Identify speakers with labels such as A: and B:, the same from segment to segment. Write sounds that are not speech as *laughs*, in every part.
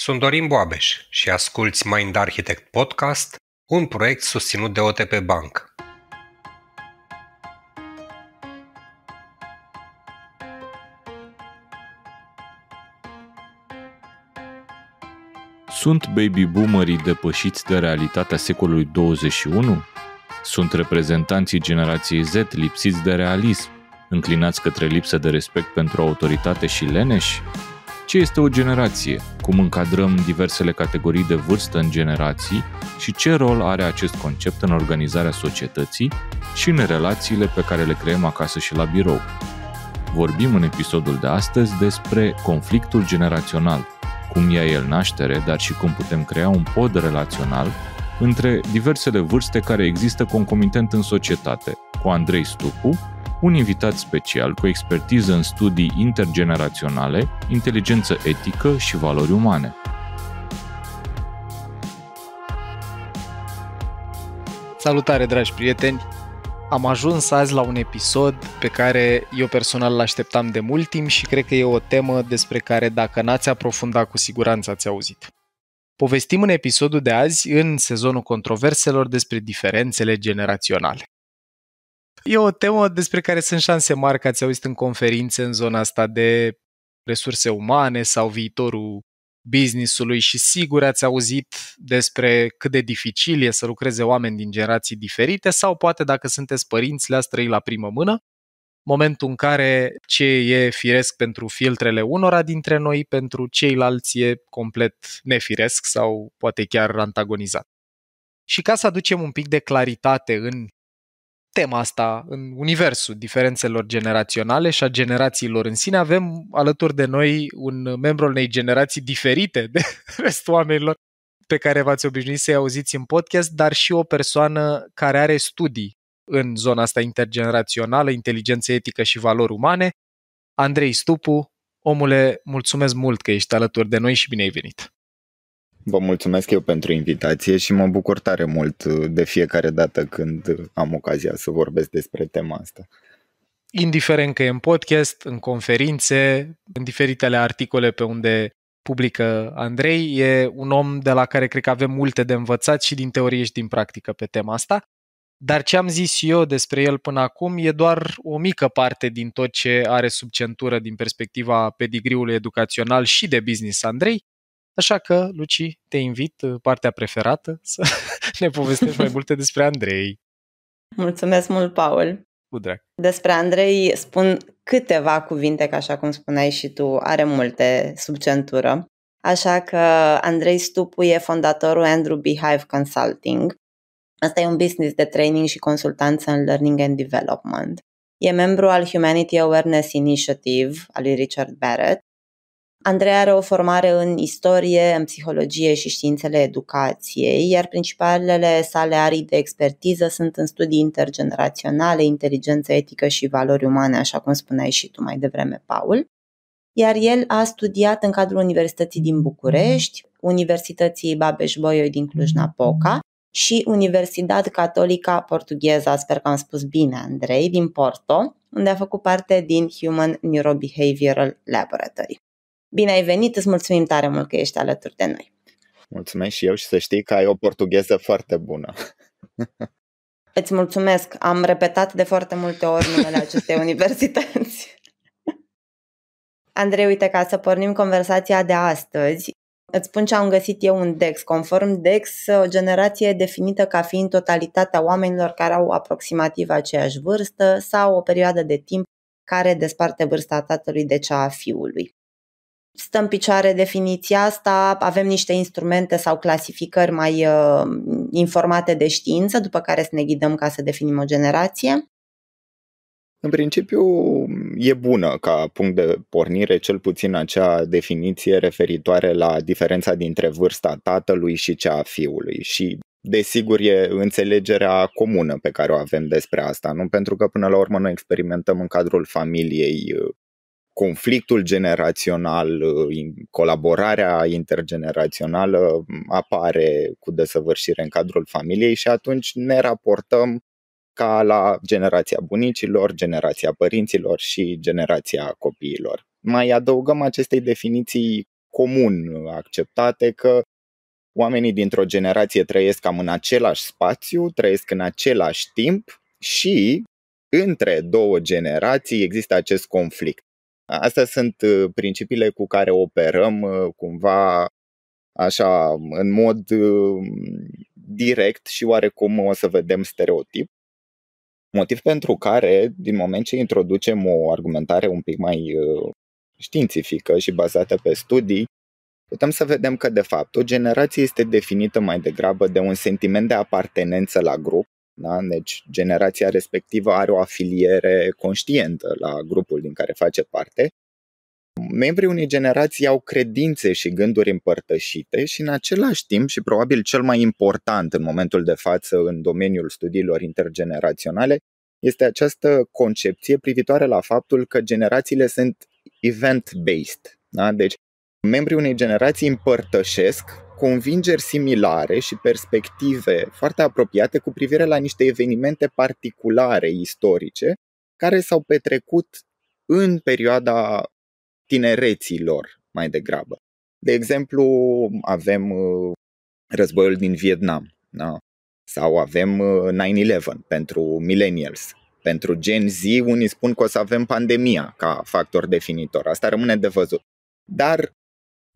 A: Sunt Dorin Boabeș și asculți Mind Architect Podcast, un proiect susținut de OTP Bank. Sunt baby boomerii depășiți de realitatea secolului 21? Sunt reprezentanții generației Z lipsiți de realism, înclinați către lipsă de respect pentru autoritate și leneși? ce este o generație, cum încadrăm diversele categorii de vârstă în generații și ce rol are acest concept în organizarea societății și în relațiile pe care le creăm acasă și la birou. Vorbim în episodul de astăzi despre conflictul generațional, cum ia el naștere, dar și cum putem crea un pod relațional între diversele vârste care există concomitent în societate, cu Andrei Stupu, un invitat special cu expertiză în studii intergeneraționale, inteligență etică și valori umane.
B: Salutare, dragi prieteni! Am ajuns azi la un episod pe care eu personal l-așteptam de mult timp și cred că e o temă despre care dacă n-ați aprofundat cu siguranță ați auzit. Povestim în episodul de azi, în sezonul controverselor, despre diferențele generaționale. E o temă despre care sunt șanse mari că ați auzit în conferințe în zona asta de resurse umane sau viitorul businessului și sigur ați auzit despre cât de dificil e să lucreze oameni din generații diferite sau poate dacă sunteți părinți le-ați trăit la primă mână, momentul în care ce e firesc pentru filtrele unora dintre noi, pentru ceilalți e complet nefiresc sau poate chiar antagonizat. Și ca să aducem un pic de claritate în tema asta în universul diferențelor generaționale și a generațiilor în sine. Avem alături de noi un membru al unei generații diferite de *laughs* restul oamenilor pe care v-ați obișnuit să-i auziți în podcast, dar și o persoană care are studii în zona asta intergenerațională, inteligență etică și valori umane. Andrei Stupu, omule, mulțumesc mult că ești alături de noi și bine ai venit!
C: Vă mulțumesc eu pentru invitație și mă bucur tare mult uh, de fiecare dată când uh, am ocazia să vorbesc despre tema asta.
B: Indiferent că e în podcast, în conferințe, în diferitele articole pe unde publică Andrei, e un om de la care cred că avem multe de învățat și din teorie și din practică pe tema asta. Dar ce am zis eu despre el până acum e doar o mică parte din tot ce are sub centură din perspectiva pedigriului educațional și de business Andrei Așa că, Luci, te invit, uh, partea preferată, *laughs* să ne povestești mai multe despre Andrei.
D: Mulțumesc mult, Paul! Cu drag! Despre Andrei spun câteva cuvinte, că așa cum spuneai și tu, are multe sub centură. Așa că Andrei Stupu e fondatorul Andrew Beehive Consulting. Asta e un business de training și consultanță în Learning and Development. E membru al Humanity Awareness Initiative al lui Richard Barrett Andrei are o formare în istorie, în psihologie și științele educației, iar principalele sale arii de expertiză sunt în studii intergeneraționale, inteligență etică și valori umane, așa cum spuneai și tu mai devreme, Paul. Iar el a studiat în cadrul Universității din București, Universității Babeș-Bolyai din Cluj-Napoca și Universidad Catolica Portugheza, sper că am spus bine, Andrei, din Porto, unde a făcut parte din Human Neurobehavioral Laboratory. Bine ai venit, îți mulțumim tare mult că ești alături de noi.
C: Mulțumesc și eu și să știi că ai o portugheză foarte bună. *laughs*
D: Îți mulțumesc. Am repetat de foarte multe ori numele acestei *laughs* universități. Andrei, uite, ca să pornim conversația de astăzi, îți spun ce am găsit eu în DEX. Conform DEX, o generație definită ca fiind totalitatea oamenilor care au aproximativ aceeași vârstă sau o perioadă de timp care desparte vârsta tatălui de cea a fiului stă în picioare definiția asta, avem niște instrumente sau clasificări mai uh, informate de știință, după care să ne ghidăm ca să definim o generație?
C: În principiu, e bună ca punct de pornire cel puțin acea definiție referitoare la diferența dintre vârsta tatălui și cea a fiului și Desigur, e înțelegerea comună pe care o avem despre asta, nu? Pentru că, până la urmă, noi experimentăm în cadrul familiei uh, conflictul generațional, uh, colaborarea intergenerațională mm, apare cu desăvârșire în cadrul familiei și atunci ne raportăm ca la generația bunicilor, generația părinților și generația copiilor. Mai adăugăm acestei definiții comun uh, acceptate că oamenii dintr-o generație trăiesc cam în același spațiu, trăiesc în același timp și între două generații există acest conflict. Astea sunt uh, principiile cu care operăm uh, cumva așa în mod uh, direct și oarecum o să vedem stereotip. Motiv pentru care, din moment ce introducem o argumentare un pic mai științifică și bazată pe studii, putem să vedem că, de fapt, o generație este definită mai degrabă de un sentiment de apartenență la grup da? Deci generația respectivă are o afiliere conștientă la grupul din care face parte. Membrii unei generații au credințe și gânduri împărtășite și în același timp și probabil cel mai important în momentul de față în domeniul studiilor intergeneraționale este această concepție privitoare la faptul că generațiile sunt event-based. Da? Deci membrii unei generații împărtășesc convingeri similare și perspective foarte apropiate cu privire la niște evenimente particulare istorice care s-au petrecut în perioada tinereților mai degrabă. De exemplu, avem uh, războiul din Vietnam da? sau avem 9-11 uh, pentru millennials. Pentru Gen Z, unii spun că o să avem pandemia ca factor definitor. Asta rămâne de văzut. Dar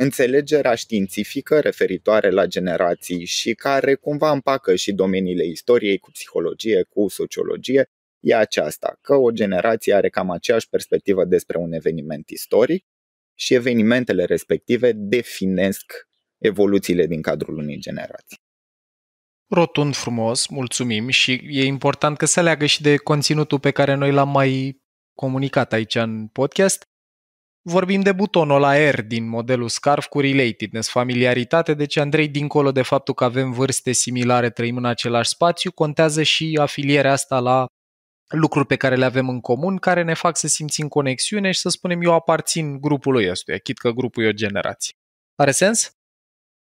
C: înțelegerea științifică referitoare la generații și care cumva împacă și domeniile istoriei cu psihologie, cu sociologie, e aceasta, că o generație are cam aceeași perspectivă despre un eveniment istoric și evenimentele respective definesc evoluțiile din cadrul unei generații.
B: Rotund frumos, mulțumim și e important că se leagă și de conținutul pe care noi l-am mai comunicat aici în podcast vorbim de butonul la R din modelul SCARF cu relatedness, familiaritate, deci Andrei, dincolo de faptul că avem vârste similare, trăim în același spațiu, contează și afilierea asta la lucruri pe care le avem în comun, care ne fac să simțim conexiune și să spunem eu aparțin grupului ăstuia, chit că grupul e o generație. Are sens?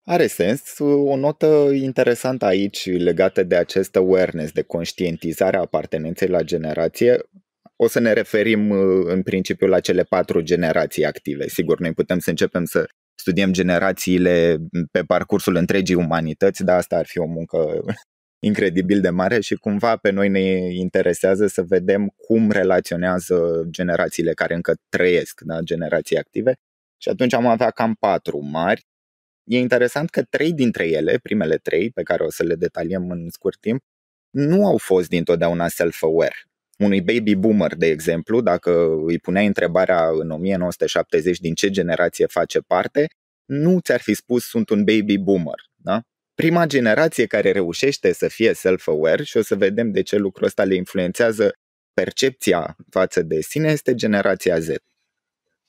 C: Are sens. O notă interesantă aici legată de acest awareness, de conștientizarea apartenenței la generație o să ne referim uh, în principiu la cele patru generații active. Sigur, noi putem să începem să studiem generațiile pe parcursul întregii umanități, dar asta ar fi o muncă *laughs* incredibil de mare și cumva pe noi ne interesează să vedem cum relaționează generațiile care încă trăiesc, da, generații active. Și atunci am avea cam patru mari. E interesant că trei dintre ele, primele trei, pe care o să le detaliem în scurt timp, nu au fost dintotdeauna self-aware unui baby boomer, de exemplu, dacă îi puneai întrebarea în 1970 din ce generație face parte, nu ți-ar fi spus sunt un baby boomer. Da? Prima generație care reușește să fie self-aware și o să vedem de ce lucrul ăsta le influențează percepția față de sine este generația Z.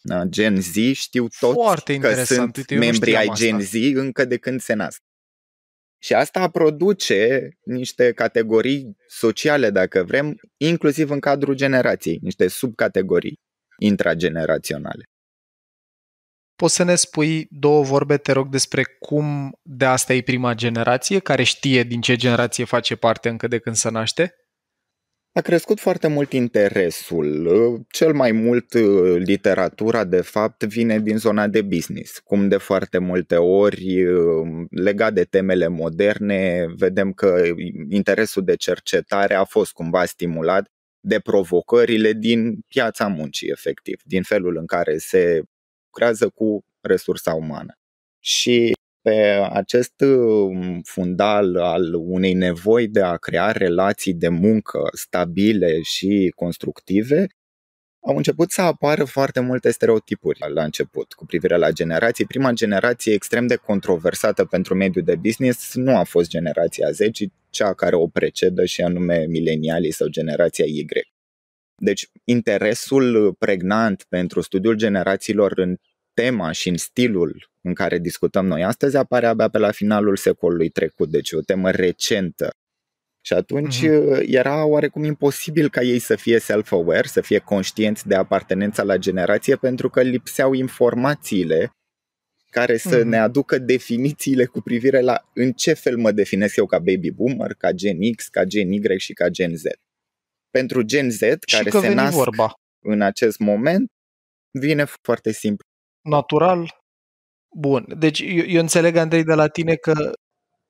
C: Da? Gen Z știu toți Foarte că sunt membri ai Gen asta. Z încă de când se nasc. Și asta produce niște categorii sociale, dacă vrem, inclusiv în cadrul generației, niște subcategorii intrageneraționale.
B: Poți să ne spui două vorbe, te rog, despre cum de asta e prima generație, care știe din ce generație face parte încă de când se naște?
C: A crescut foarte mult interesul. Cel mai mult uh, literatura, de fapt, vine din zona de business. Cum de foarte multe ori, uh, legat de temele moderne, vedem că interesul de cercetare a fost cumva stimulat de provocările din piața muncii, efectiv, din felul în care se lucrează cu resursa umană. Și pe acest um, fundal al unei nevoi de a crea relații de muncă stabile și constructive, au început să apară foarte multe stereotipuri la început cu privire la generații. Prima generație extrem de controversată pentru mediul de business nu a fost generația Z, ci cea care o precedă și anume milenialii sau generația Y. Deci interesul pregnant pentru studiul generațiilor în tema și în stilul în care discutăm noi astăzi apare abia pe la finalul secolului trecut, deci o temă recentă. Și atunci uh-huh. era oarecum imposibil ca ei să fie self-aware, să fie conștienți de apartenența la generație, pentru că lipseau informațiile care să uh-huh. ne mhm. aducă definițiile cu privire la în ce fel mă definesc eu ca baby boomer, ca gen X, ca gen Y și ca gen Z. Pentru gen Z, care se nasc vorba. în acest moment,
B: vine foarte simplu natural. Bun. Deci eu, eu înțeleg, Andrei, de la tine că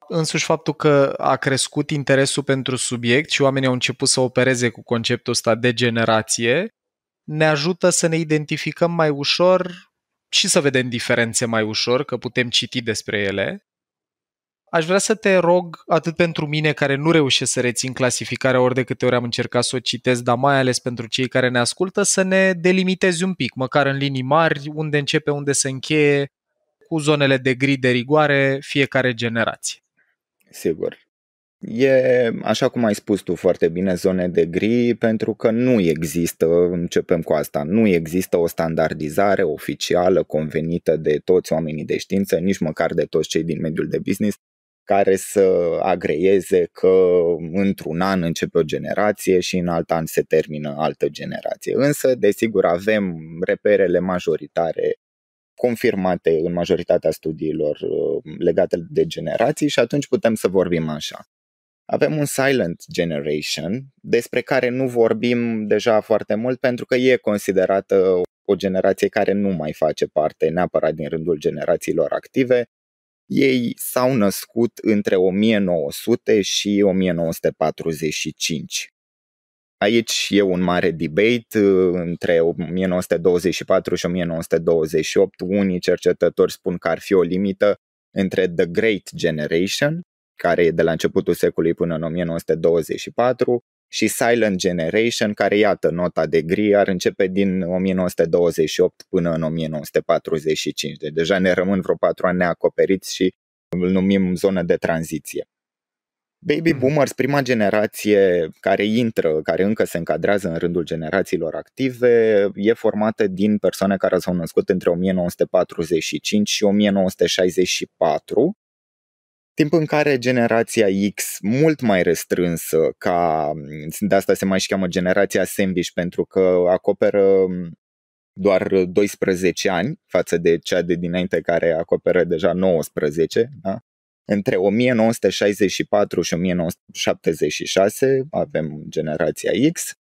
B: însuși faptul că a crescut interesul pentru subiect și oamenii au început să opereze cu conceptul ăsta de generație, ne ajută să ne identificăm mai ușor și să vedem diferențe mai ușor, că putem citi despre ele Aș vrea să te rog, atât pentru mine care nu reușesc să rețin clasificarea ori de câte ori am încercat să o citesc, dar mai ales pentru cei care ne ascultă, să ne delimitezi un pic, măcar în linii mari, unde începe, unde se încheie, cu zonele de gri de rigoare, fiecare generație.
C: Sigur. E, așa cum ai spus tu foarte bine, zone de gri, pentru că nu există, începem cu asta, nu există o standardizare oficială convenită de toți oamenii de știință, nici măcar de toți cei din mediul de business, care să agreieze că într-un an începe o generație și în alt an se termină altă generație. Însă, desigur, avem reperele majoritare confirmate în majoritatea studiilor uh, legate de generații și atunci putem să vorbim așa. Avem un silent generation despre care nu vorbim deja foarte mult pentru că e considerată o generație care nu mai face parte neapărat din rândul generațiilor active, ei s-au născut între 1900 și 1945. Aici e un mare debate uh, între 1924 și 1928. Unii cercetători spun că ar fi o limită între The Great Generation, care e de la începutul secolului până în 1924, și Silent Generation, care iată nota de gri, ar începe din 1928 până în 1945. Deci deja ne rămân vreo patru ani neacoperiți și îl numim zonă de tranziție. Baby mm. boomers, prima generație care intră, care încă se încadrează în rândul generațiilor active, e formată din persoane care s-au născut între 1945 și 1964 timp în care generația X, mult mai restrânsă, ca de asta se mai și cheamă generația sandwich, pentru că acoperă doar 12 ani față de cea de dinainte care acoperă deja 19, da? Între 1964 și 1976 avem generația X,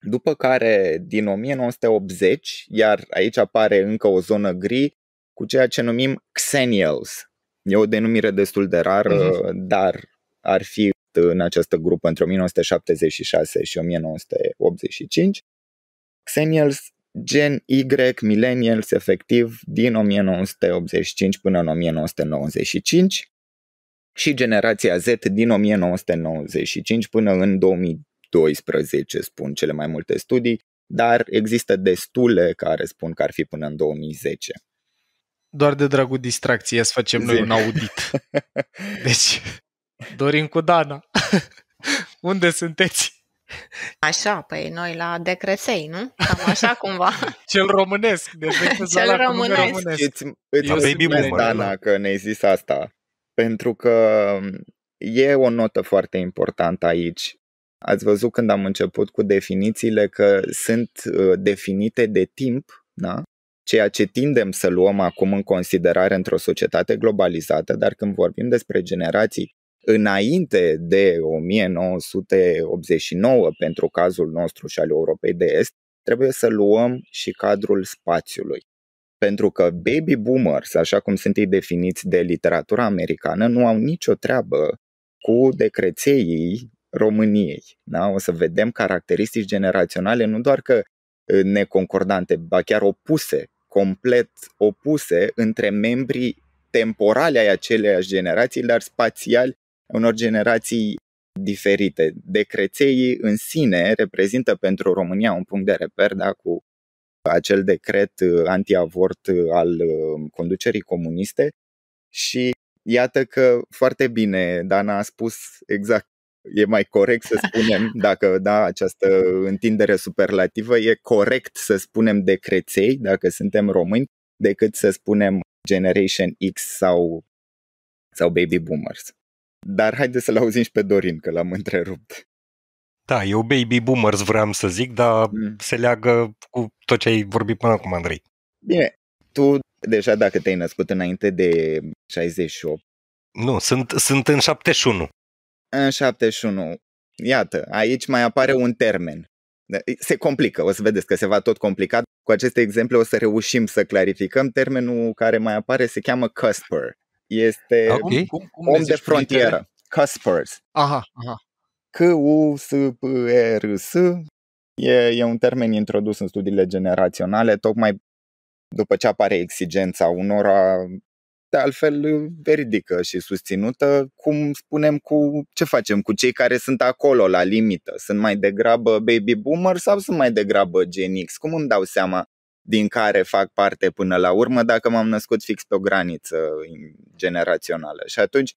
C: după care din 1980, iar aici apare încă o zonă gri cu ceea ce numim Xennials, E o denumire destul de rară, uh-huh. dar ar fi în această grupă între 1976 și 1985. Xenials, gen Y, millennials efectiv din 1985 până în 1995 și generația Z din 1995 până în 2012, spun cele mai multe studii, dar există destule care spun că ar fi până în 2010
B: doar de dragul distracției să facem Zic. noi un audit. *laughs* Deci, dorim cu Dana. *laughs* Unde sunteți?
E: Așa, păi noi la Decresei, nu? Cam așa *laughs* cumva.
B: Cel românesc. De Cel românesc. românesc. Îți, îți Eu baby boomer, Dana,
C: că ne-ai zis asta. Pentru că um, e o notă foarte importantă aici. Ați văzut când am început cu definițiile că sunt uh, definite de timp, da? ceea ce tindem să luăm acum în considerare într-o societate globalizată, dar când vorbim despre generații înainte de 1989 pentru cazul nostru și al Europei de Est, trebuie să luăm și cadrul spațiului. Pentru că baby boomers, așa cum sunt ei definiți de literatura americană, nu au nicio treabă cu decreței României. Da? O să vedem caracteristici generaționale nu doar că neconcordante, ba chiar opuse complet opuse între membrii temporale ai aceleiași generații, dar spațiali unor generații diferite. Decreței în sine reprezintă pentru România un punct de reper da, cu acel decret uh, antiavort uh, al uh, conducerii comuniste și iată că foarte bine Dana a spus exact e mai corect să spunem, *laughs* dacă da, această întindere superlativă e corect să spunem de creței, dacă suntem români, decât să spunem Generation X sau, sau Baby Boomers. Dar haideți să-l auzim și pe Dorin, că l-am întrerupt. Da, eu baby boomers vreau să zic, dar mm. se leagă cu tot ce ai vorbit până acum, Andrei. Bine, tu deja dacă te-ai născut înainte de 68. Nu, sunt, sunt în 71 în 71. Iată, aici mai apare un termen. Da, se complică, o să vedeți că se va tot complica. Cu aceste exemple o să reușim să clarificăm. Termenul care mai apare se cheamă cusper. Este okay. cum, cum om de frontieră. Cuspers.
B: Aha, aha.
C: C-U-S-P-E-R-S. E, e un termen introdus în studiile generaționale, tocmai după ce apare exigența unora de altfel veridică și susținută, cum spunem cu ce facem cu cei care sunt acolo la limită. Sunt mai degrabă baby boomer sau sunt mai degrabă Gen X? Cum îmi dau seama din care fac parte până la urmă dacă m-am născut fix pe o graniță generațională? Și atunci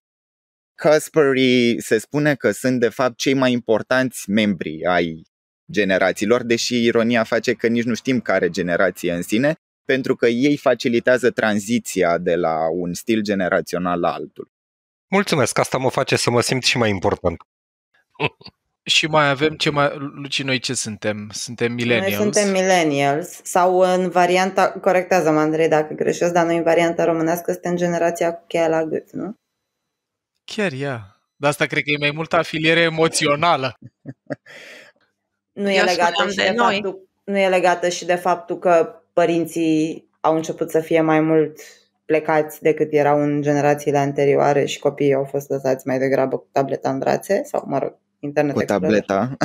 C: Cuspery se spune că sunt de fapt cei mai importanți membri ai generațiilor, deși ironia face că nici nu știm care generație în sine, pentru că ei facilitează tranziția de la un stil generațional
D: la
B: altul.
C: Mulțumesc, asta mă face să mă simt și mai
D: important.
B: *laughs* Și mai avem ce mai... Luci, noi ce suntem? Suntem millennials. Noi suntem
D: millennials sau în varianta... Corectează-mă, Andrei, dacă greșesc, dar noi în varianta românească suntem generația cu cheia la gât, nu?
B: Chiar ea. Dar asta cred că e mai multă afiliere emoțională.
A: *laughs* nu e legată și de, noi.
D: Faptul, nu e legată și de faptul că părinții au început să fie mai mult plecați decât erau în generațiile anterioare și copiii au fost lăsați mai degrabă cu tableta în brațe sau, mă rog, internet Cu
C: tableta. *laughs*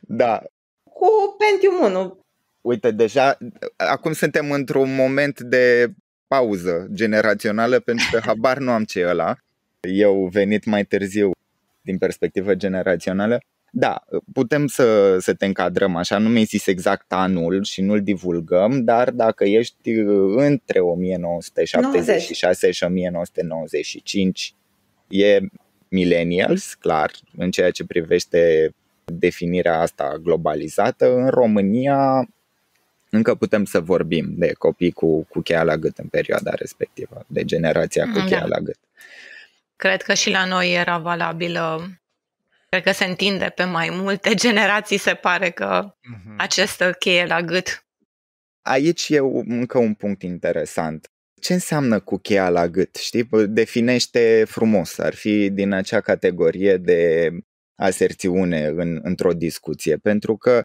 C: da.
D: Cu Pentium 1.
C: Uite, deja acum suntem într-un moment de pauză generațională pentru că habar nu am ce ăla. Eu venit mai târziu din perspectivă generațională. Da, putem să, să te încadrăm așa, nu mi-ai zis exact anul și nu-l divulgăm, dar dacă ești uh, între 1976 90. și 1995, e millennials, clar, în ceea ce privește definirea asta globalizată. În România încă putem să vorbim de copii cu, cu cheia la gât în perioada respectivă, de generația cu mm, da. cheia la gât.
E: Cred că și la noi era valabilă Cred că se întinde pe mai multe *laughs* generații, se pare că uh-huh. această cheie la gât.
C: Aici e încă un punct interesant. Ce înseamnă cu cheia la gât? Știi, definește frumos, ar fi din acea categorie de aserțiune în, într-o discuție, pentru că,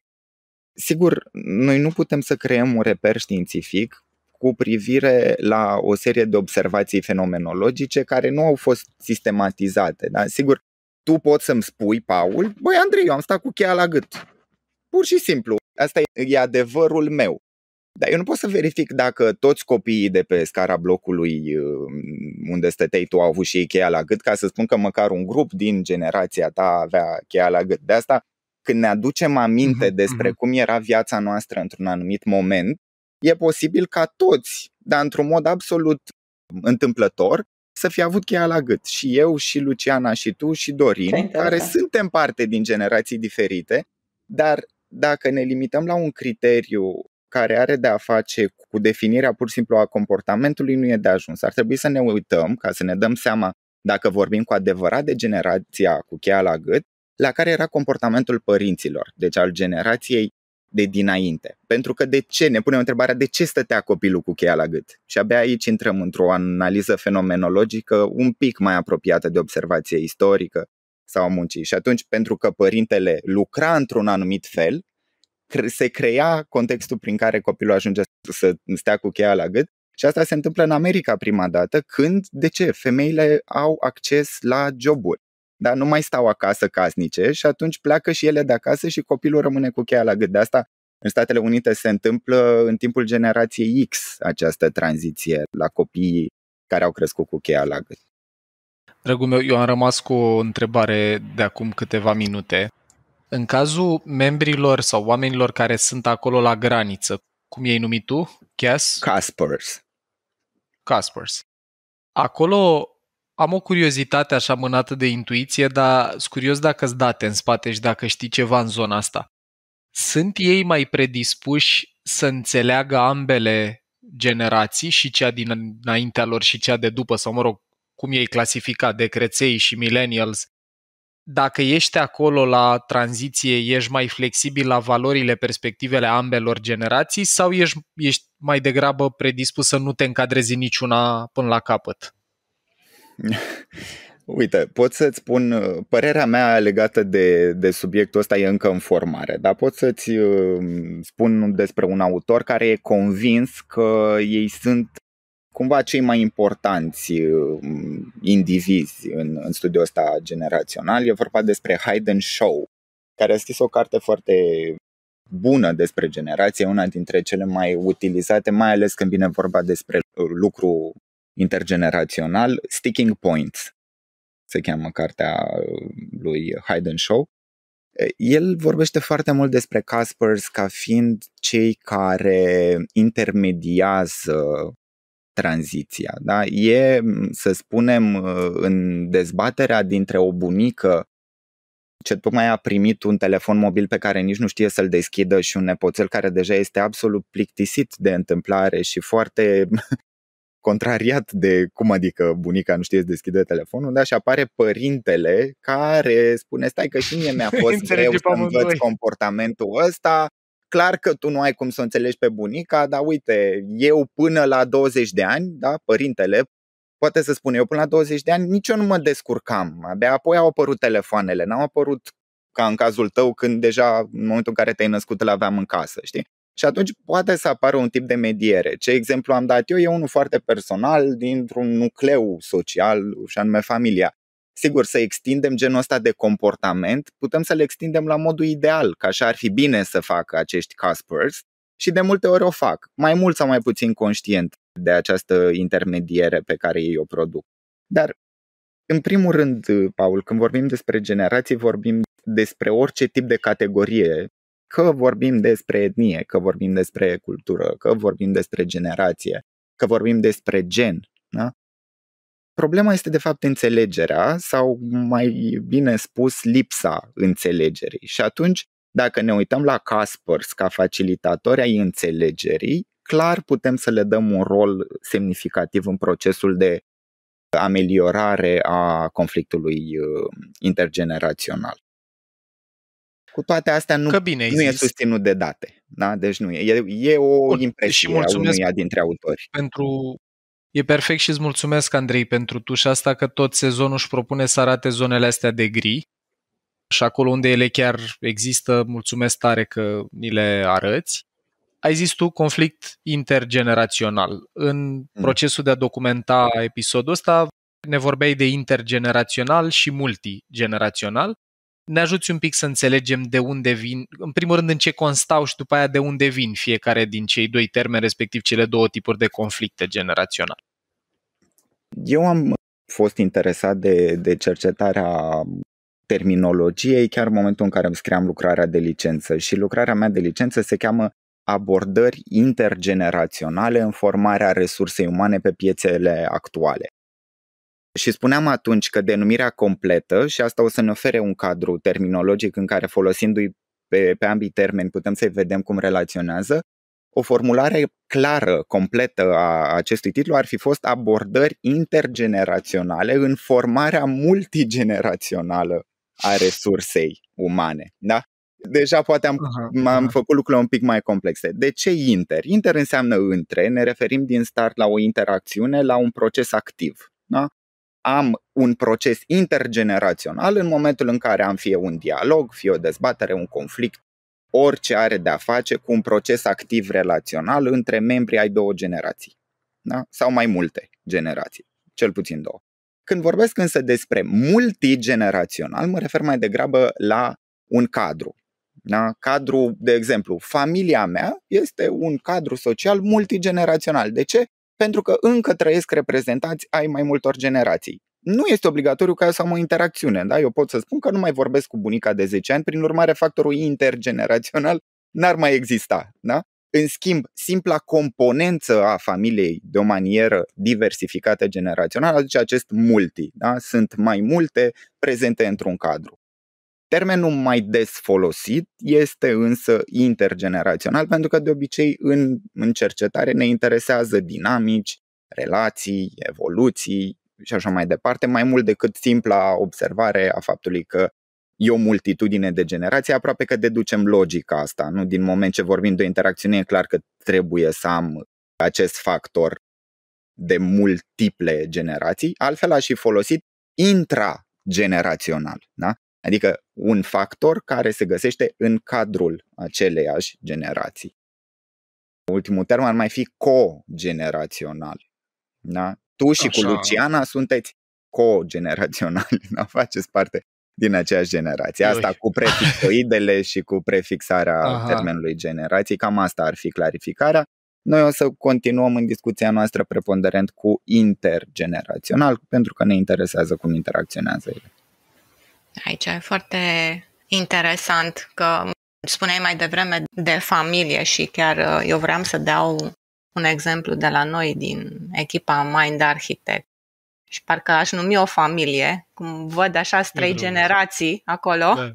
C: sigur, noi nu putem să creăm un reper științific cu privire la o serie de observații fenomenologice care nu au fost sistematizate. Da? Sigur, tu poți să-mi spui, Paul, băi Andrei, eu am stat cu cheia la gât. Pur și simplu, asta e, adevărul meu. Dar eu nu pot să verific dacă toți copiii de pe scara blocului uh, unde stăteai tu au avut și ei cheia la gât, ca să spun că măcar un grup din generația ta avea cheia la gât. De asta, când ne aducem aminte mhm, despre mhm. cum era viața noastră într-un anumit moment, e posibil ca toți, dar într-un mod absolut întâmplător, să fi avut cheia la gât. Și eu, și Luciana, și tu, și Dorin, care suntem parte din generații diferite, dar dacă ne limităm la un criteriu care are de a face cu definirea pur și simplu a comportamentului, nu e de ajuns. Ar trebui să ne uităm, ca să ne dăm seama dacă vorbim cu adevărat de generația cu cheia la gât, la care era comportamentul părinților, deci al generației de dinainte. Pentru că de ce? Ne punem întrebarea de ce stătea copilul cu cheia la gât? Și abia aici intrăm într-o analiză fenomenologică un pic mai apropiată de observație istorică sau a muncii. Și atunci, pentru că părintele lucra într-un anumit fel, se crea contextul prin care copilul ajunge să stea cu cheia la gât și asta se întâmplă în America prima dată, când, de ce, femeile au acces la joburi. Da, nu mai stau acasă casnice și atunci pleacă și ele de acasă și copilul rămâne cu cheia la gât. De asta în Statele Unite se întâmplă în timpul generației X această tranziție la copiii care au crescut cu cheia la gât.
B: Dragul meu, eu am rămas cu o întrebare de acum câteva minute. În cazul membrilor sau oamenilor care sunt acolo la graniță, cum ei numit tu? Cas? Caspers. Caspers. Acolo am o curiozitate așa mânată de intuiție, dar sunt curios dacă îți date în spate și dacă știi ceva în zona asta. Sunt ei mai predispuși să înțeleagă ambele generații și cea dinaintea lor și cea de după, sau mă rog, cum ei clasifica, de creței și millennials, dacă ești acolo la tranziție, ești mai flexibil la valorile, perspectivele ambelor generații sau ești, ești mai degrabă predispus să nu te încadrezi niciuna până la capăt?
C: *laughs* Uite, pot să-ți spun, uh, părerea mea legată de, de subiectul ăsta e încă în formare, dar pot să-ți uh, spun despre un autor care e convins că ei sunt cumva cei mai importanți uh, indivizi în, în studiul ăsta generațional. E vorba despre Hayden Show, care a scris o carte foarte bună despre generație, una dintre cele mai utilizate, mai ales când vine vorba despre lucru intergenerațional, Sticking Points, se cheamă cartea uh, lui Hayden Show. El vorbește foarte mult despre Caspers ca fiind cei care intermediază tranziția. Da? E, să spunem, uh, în dezbaterea dintre o bunică ce tocmai a primit un telefon mobil pe care nici nu știe să-l deschidă și un nepoțel care deja este absolut plictisit de întâmplare și foarte contrariat de cum adică bunica nu știe să deschidă telefonul, da? și apare părintele care spune stai că și mie mi-a *laughs* fost greu să învăț noi. comportamentul ăsta, clar că tu nu ai cum să înțelegi pe bunica, dar uite, eu până la 20 de ani, da, părintele, poate să spun eu, până la 20 de ani nici eu nu mă descurcam, abia apoi au apărut telefoanele, n-au apărut ca în cazul tău când deja în momentul în care te-ai născut îl aveam în casă, știi? Și atunci poate să apară un tip de mediere. Ce exemplu am dat eu e unul foarte personal dintr-un nucleu social și anume familia. Sigur, să extindem genul ăsta de comportament, putem să-l extindem la modul ideal, că așa ar fi bine să facă acești caspers și de multe ori o fac, mai mult sau mai puțin conștient de această intermediere pe care ei o produc. Dar, în primul rând, Paul, când vorbim despre generații, vorbim despre orice tip de categorie că vorbim despre etnie, că vorbim despre cultură, că vorbim despre generație, că vorbim despre gen. Da? Problema este de fapt înțelegerea sau mai bine spus lipsa înțelegerii. Și atunci, dacă ne uităm la Caspers ca facilitator ai înțelegerii, clar putem să le dăm un rol semnificativ în procesul de ameliorare a conflictului uh, intergenerațional. Cu toate astea nu, că bine nu e susținut de date. Da? Deci nu e. E, e o Bun, impresie și mulțumesc a unuia dintre autori.
B: Pentru, E perfect și îți mulțumesc, Andrei, pentru tu. Și asta că tot sezonul își propune să arate zonele astea de gri și acolo unde ele chiar există, mulțumesc tare că ni le arăți. Ai zis tu conflict intergenerațional. În mm. procesul de a documenta episodul ăsta ne vorbeai de intergenerațional și multigenerațional ne ajuți un pic să înțelegem de unde vin, în primul rând în ce constau și după aia de unde vin fiecare din cei doi termeni, respectiv cele două tipuri de conflicte generaționale.
C: Eu am fost interesat de, de cercetarea terminologiei chiar în momentul în care îmi scriam lucrarea de licență și lucrarea mea de licență se cheamă abordări intergeneraționale în formarea resursei umane pe piețele actuale. Și spuneam atunci că denumirea completă, și asta o să ne ofere un cadru terminologic în care folosindu-i pe, pe ambii termeni putem să-i vedem cum relaționează, o formulare clară, completă a acestui titlu ar fi fost abordări intergeneraționale în formarea multigenerațională a resursei umane. Da? Deja poate am, uh-huh. am făcut lucrurile un pic mai complexe. De ce inter? Inter înseamnă între, ne referim din start la o interacțiune, la un proces activ. Da? am un proces intergenerațional în momentul în care am fie un dialog, fie o dezbatere, un conflict, orice are de-a face cu un proces activ relațional între membrii ai două generații. Da? Sau mai multe generații, cel puțin două. Când vorbesc însă despre multigenerațional, mă refer mai degrabă la un cadru. Da? Cadru, de exemplu, familia mea este un cadru social multigenerațional. De ce? pentru că încă trăiesc reprezentați ai mai multor generații. Nu este obligatoriu ca eu să am o interacțiune, da? Eu pot să spun că nu mai vorbesc cu bunica de 10 ani, prin urmare factorul intergenerațional *laughs* n-ar mai exista, da? În schimb, simpla componență a familiei de o manieră diversificată generațională aduce acest multi. Da? Sunt mai multe prezente într-un cadru. Termenul mai des folosit este însă intergenerațional, pentru că de obicei în, în cercetare ne interesează dinamici, relații, evoluții și așa mai departe, mai mult decât simpla observare a faptului că e o multitudine de generații, aproape că deducem logica asta. Nu? Din moment ce vorbim de o interacțiune, e clar că trebuie să am acest factor de multiple generații, altfel aș fi folosit intragenerațional. Da? Adică un factor care se găsește în cadrul aceleiași generații. Ultimul termen ar mai fi co-generațional. Da? Tu și Așa. cu Luciana sunteți co-generaționali. cogeneraționali, *laughs* da? faceți parte din aceeași generație. Asta Ui. cu prefixoidele și cu prefixarea Aha. termenului generații, cam asta ar fi clarificarea. Noi o să continuăm în discuția noastră preponderent cu intergenerațional, pentru că ne interesează cum interacționează ele.
E: Aici e foarte interesant că spuneai mai devreme de familie și chiar uh, eu vreau să dau un exemplu de la noi din echipa Mind Architect. Și parcă aș numi o familie, cum văd așa trei generații acolo. Da.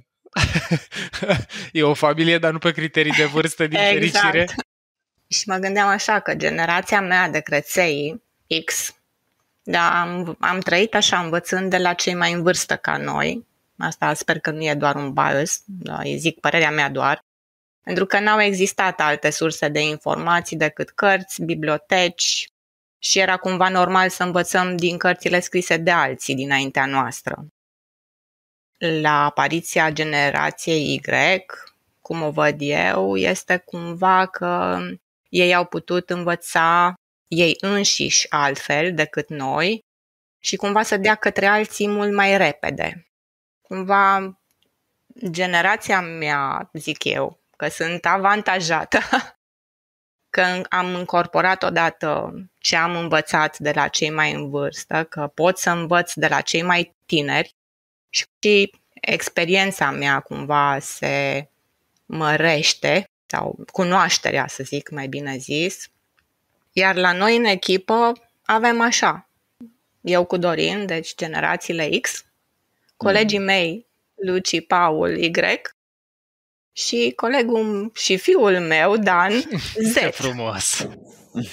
B: *laughs* e o familie, dar nu pe criterii de vârstă, din exact. fericire.
E: Și mă gândeam așa că generația mea de creței X, da, am, am trăit așa învățând de la cei mai în vârstă ca noi, Asta sper că nu e doar un bias, da, îi zic părerea mea doar, pentru că n-au existat alte surse de informații decât cărți, biblioteci și era cumva normal să învățăm din cărțile scrise de alții dinaintea noastră. La apariția generației Y, cum o văd eu, este cumva că ei au putut învăța ei înșiși altfel decât noi și cumva să dea către alții mult mai repede cumva generația mea, zic eu, că sunt avantajată, *laughs* că am incorporat odată ce am învățat de la cei mai în vârstă, că pot să învăț de la cei mai tineri și experiența mea cumva se mărește sau cunoașterea, să zic mai bine zis. Iar la noi în echipă avem așa, eu cu Dorin, deci generațiile X, colegii mm. mei, Luci, Paul, Y, și colegul și fiul meu, Dan, Z. *laughs* Ce
B: frumos!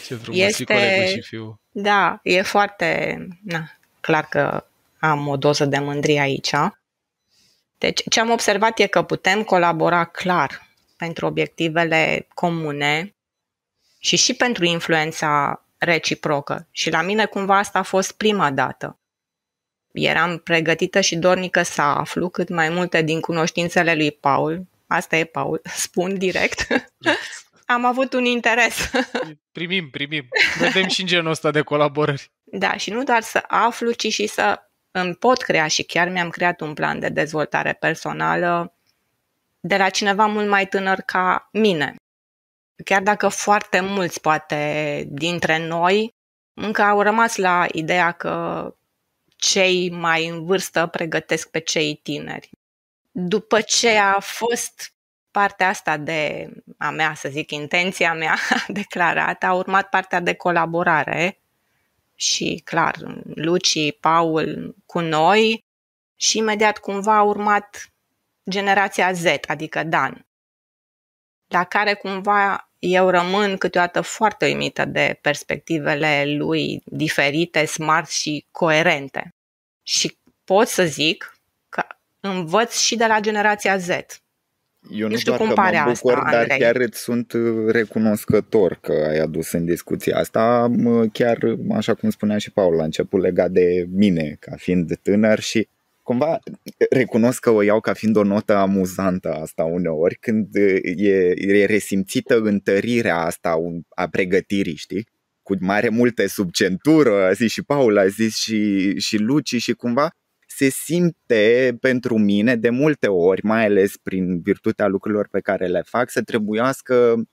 B: Ce frumos este, și colegul și fiul.
E: Da, e foarte... Na, clar că am o doză de mândrie aici. Deci, ce am observat e că putem colabora clar pentru obiectivele comune și și pentru influența reciprocă. Și la mine cumva asta a fost prima dată eram pregătită și dornică să aflu cât mai multe din cunoștințele lui Paul. Asta e Paul, *laughs* spun direct. *laughs*
B: Am avut un interes. *laughs* primim, primim. Vedem și în genul ăsta de colaborări.
E: Da, și nu doar să aflu, ci și să îmi pot crea și chiar mi-am creat un plan de dezvoltare personală de la cineva mult mai tânăr ca mine. Chiar dacă foarte mulți, poate, dintre noi încă au rămas la ideea că cei mai în vârstă pregătesc pe cei tineri. După ce a fost partea asta de a mea, să zic, intenția mea *laughs* declarată, a urmat partea de colaborare și, clar, Luci, Paul cu noi și imediat cumva a urmat generația Z, adică Dan, la care cumva eu rămân câteodată foarte uimită de perspectivele lui diferite, smart și coerente. Și pot să zic că învăț și de la generația Z. Eu
C: nu, nu știu doar cum pare mă bucur, asta, dar Andrei. chiar îți sunt recunoscător că ai adus în discuție asta, chiar așa cum spunea și Paul la început, legat de mine ca fiind tânăr și cumva recunosc că o iau ca fiind o notă amuzantă asta uneori, când e, e resimțită întărirea asta a pregătirii, știi? cu mare multe sub centură, a zis și Paul, a zis și, și Luci și cumva se simte pentru mine de multe ori, mai ales prin virtutea lucrurilor pe care le fac, să trebuiască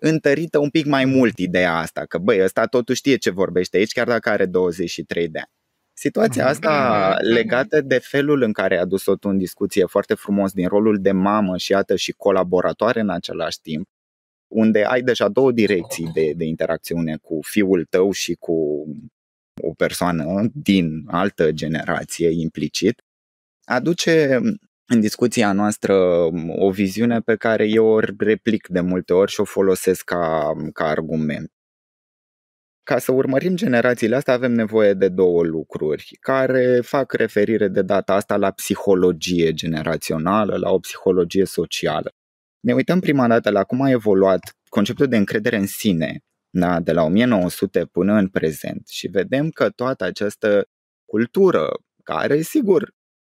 C: întărită un pic mai mult ideea asta, că băi, ăsta totuși știe ce vorbește aici, chiar dacă are 23 de ani. Situația ah, asta legată de felul în care a dus-o tu în discuție foarte frumos din rolul de mamă și iată și colaboratoare în același timp, unde ai deja două direcții de, de interacțiune cu fiul tău și cu o persoană din altă generație implicit, aduce în discuția noastră o viziune pe care eu o replic de multe ori și o folosesc ca, ca argument. Ca să urmărim generațiile astea avem nevoie de două lucruri care fac referire de data asta la psihologie generațională, la o psihologie socială ne uităm prima dată la cum a evoluat conceptul de încredere în sine da, de la 1900 până în prezent și vedem că toată această cultură, care sigur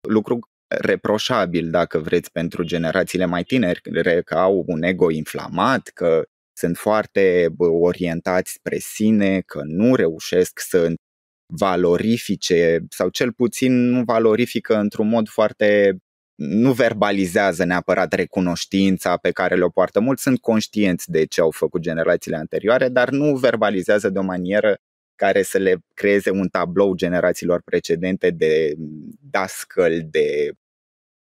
C: lucru reproșabil dacă vreți pentru generațiile mai tineri, că au un ego inflamat, că sunt foarte orientați spre sine, că nu reușesc să valorifice sau cel puțin nu valorifică într-un mod foarte nu verbalizează neapărat recunoștința pe care le-o poartă mult, sunt conștienți de ce au făcut generațiile anterioare, dar nu verbalizează de o manieră care să le creeze un tablou generațiilor precedente de dascăl, de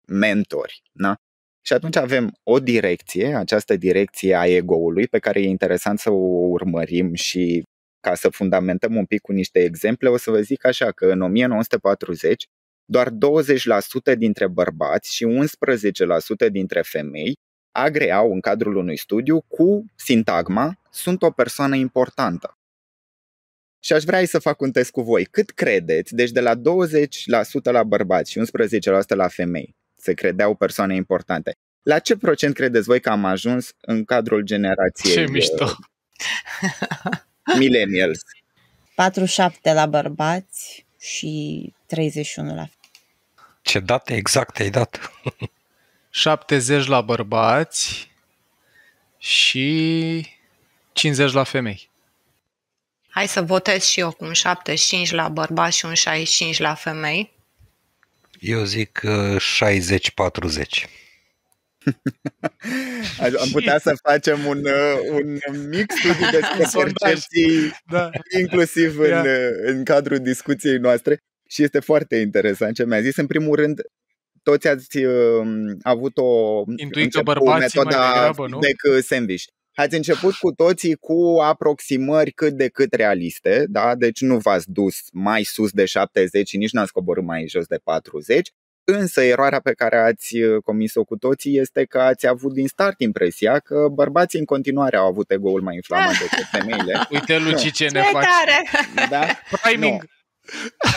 C: mentori. Na? Și atunci avem o direcție, această direcție a egoului pe care e interesant să o urmărim și ca să fundamentăm un pic cu niște exemple, o să vă zic așa că în 1940 doar 20% dintre bărbați și 11% dintre femei agreau în cadrul unui studiu cu sintagma sunt o persoană importantă. Și aș vrea să fac un test cu voi. Cât credeți, deci de la 20% la bărbați și 11% la femei se credeau persoane importante, la ce procent credeți voi că am ajuns în cadrul generației? Ce uh, mișto! millennials.
D: 47 *laughs* la bărbați și 31 la
B: Ce date exacte ai dat? 70 *laughs* la bărbați și 50 la femei.
E: Hai să votez și eu cu un 75 la bărbați și un 65 la femei.
C: Eu zic uh, 60-40. *laughs* Am putea să facem un, uh, un mic studiu *laughs* despre percepții, da. inclusiv în, uh, în cadrul discuției noastre și este foarte interesant ce mi-a zis. În primul rând, toți ați uh, avut o, Intuită cu metoda de sandwich. Ați început cu toții cu aproximări cât de cât realiste, da? deci nu v-ați dus mai sus de 70 și nici n-ați coborât mai jos de 40, însă eroarea pe care ați uh, comis-o cu toții este că ați avut din start impresia că bărbații în continuare au avut ego-ul mai inflamat decât femeile. *laughs* Uite, Luci, ce ne faci!
B: Da? Priming! Nu.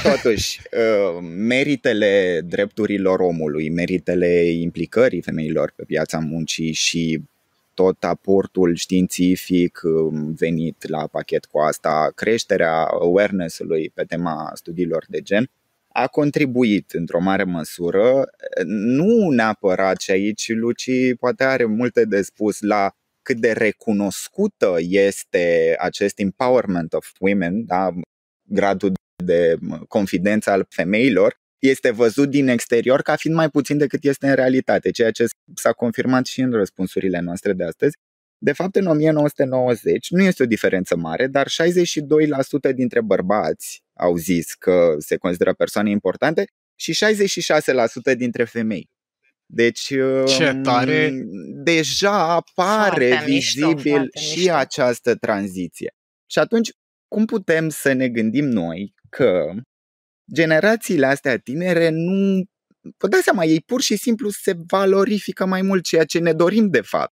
C: Totuși, uh, meritele drepturilor omului, meritele implicării femeilor pe piața muncii și tot aportul științific um, venit la pachet cu asta, creșterea awareness-ului pe tema studiilor de gen, a contribuit într-o mare măsură, nu neapărat și aici Luci poate are multe de spus la cât de recunoscută este acest empowerment of women, da? gradul de confidență al femeilor, este văzut din exterior ca fiind mai puțin decât este în realitate, ceea ce s-a confirmat și în răspunsurile noastre de astăzi. De fapt, în 1990 nu este o diferență mare, dar 62% dintre bărbați au zis că se consideră persoane importante și 66% dintre femei. Deci Ce um, tare. deja apare foarte vizibil mișto, și mișto. această tranziție. Și atunci, cum putem să ne gândim noi că generațiile astea tinere nu, vă dați seama, ei pur și simplu se valorifică mai mult ceea ce ne dorim de fapt.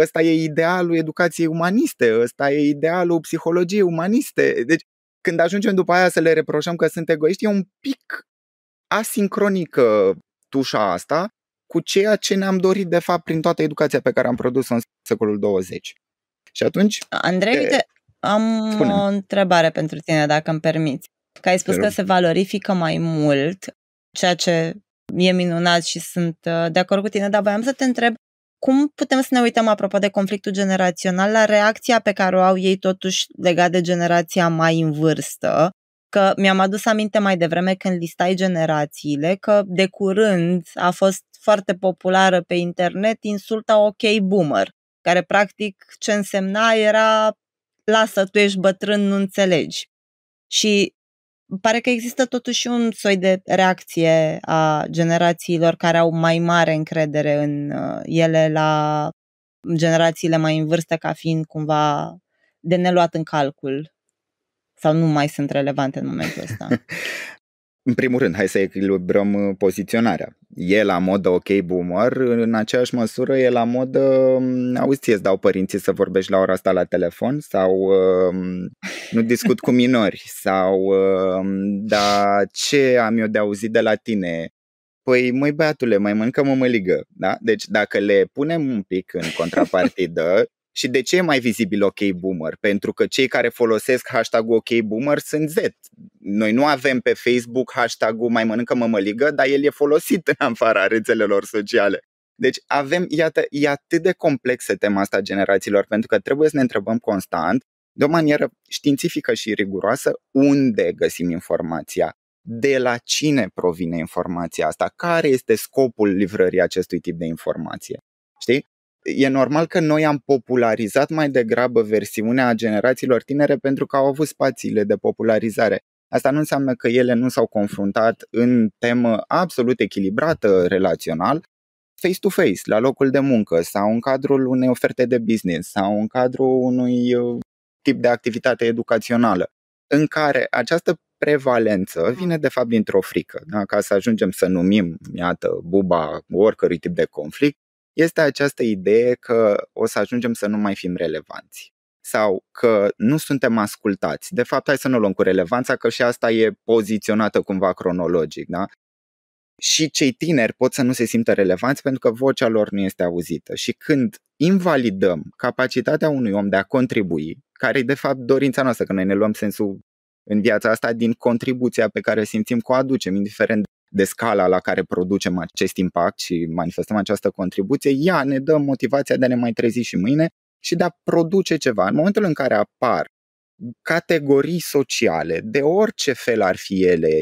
C: Ăsta e idealul educației umaniste, ăsta e idealul psihologiei umaniste. Deci când ajungem după aia să le reproșăm că sunt egoiști, e un pic asincronică tușa asta cu ceea ce ne-am dorit de fapt prin toată educația pe care am produs-o în secolul 20. Și atunci... Andrei,
D: uite, am spune o întrebare pentru tine, dacă îmi permiți că ai spus că se valorifică mai mult, ceea ce e minunat și sunt uh, de acord cu tine, dar voiam să te întreb cum putem să ne uităm, apropo de conflictul generațional, la reacția pe care o au ei totuși legat de generația mai în vârstă? Că mi-am adus aminte mai devreme când listai generațiile, că de curând a fost foarte populară pe internet insulta OK Boomer, care practic ce însemna era lasă, tu ești bătrân, nu înțelegi. Și pare că există totuși un soi de reacție a generațiilor care au mai mare încredere în uh, ele la generațiile mai în vârstă ca fiind cumva de neluat în calcul sau nu mai sunt relevante în momentul ăsta. *laughs*
C: În primul rând, hai să echilibrăm uh, poziționarea. E la modă ok boomer, în aceeași măsură e la modă, uh, auzi, ție dau părinții să vorbești la ora asta la telefon sau uh, nu discut cu minori sau uh, da, ce am eu de auzit de la tine? Păi, măi băiatule, mai mâncăm o măligă, da? Deci dacă le punem un pic în contrapartidă și de ce e mai vizibil OK Boomer? Pentru că cei care folosesc hashtagul OK Boomer sunt Z. Noi nu avem pe Facebook hashtagul mai mănâncă mămăligă, dar el e folosit în afara rețelelor sociale. Deci avem, iată, e atât de complexă tema asta generațiilor, pentru că trebuie să ne întrebăm constant, de o manieră științifică și riguroasă, unde găsim informația, de la cine provine informația asta, care este scopul livrării acestui tip de informație. Știi? e normal că noi am popularizat mai degrabă versiunea a generațiilor tinere pentru că au avut spațiile de popularizare. Asta nu înseamnă că ele nu s-au confruntat în temă absolut echilibrată relațional, face-to-face, la locul de muncă sau în cadrul unei oferte de business sau în cadrul unui uh, tip de activitate educațională, în care această prevalență vine de fapt dintr-o frică. Da? Ca să ajungem să numim, iată, buba oricărui tip de conflict, este această idee că o să ajungem să nu mai fim relevanți sau că nu suntem ascultați. De fapt, hai să nu luăm cu relevanța, că și asta e poziționată cumva cronologic, da? Și cei tineri pot să nu se simtă relevanți pentru că vocea lor nu este auzită. Și când invalidăm capacitatea unui om de a contribui, care e de fapt dorința noastră, că noi ne luăm sensul în viața asta din contribuția pe care o simțim că o aducem, indiferent de scala la care producem acest impact și manifestăm această contribuție, ea ne dă motivația de a ne mai trezi și mâine și de a produce ceva. În momentul în care apar categorii sociale, de orice fel ar fi ele,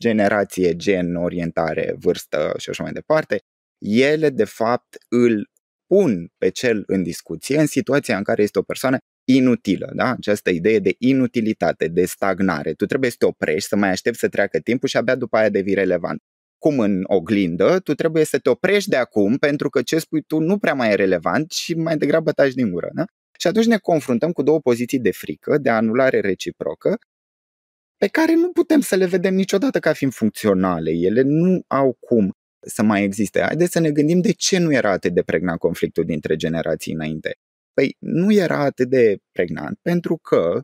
C: generație, gen, orientare, vârstă și așa mai departe, ele de fapt îl pun pe cel în discuție în situația în care este o persoană inutilă, da? această idee de inutilitate, de stagnare. Tu trebuie să te oprești, să mai aștepți să treacă timpul și abia după aia devii relevant. Cum în oglindă, tu trebuie să te oprești de acum pentru că ce spui tu nu prea mai e relevant și mai degrabă taci din gură. Da? Și atunci ne confruntăm cu două poziții de frică, de anulare reciprocă, pe care nu putem să le vedem niciodată ca fiind funcționale. Ele nu au cum să mai existe. Haideți să ne gândim de ce nu era atât de pregnant conflictul dintre generații înainte. Păi nu era atât de pregnant pentru că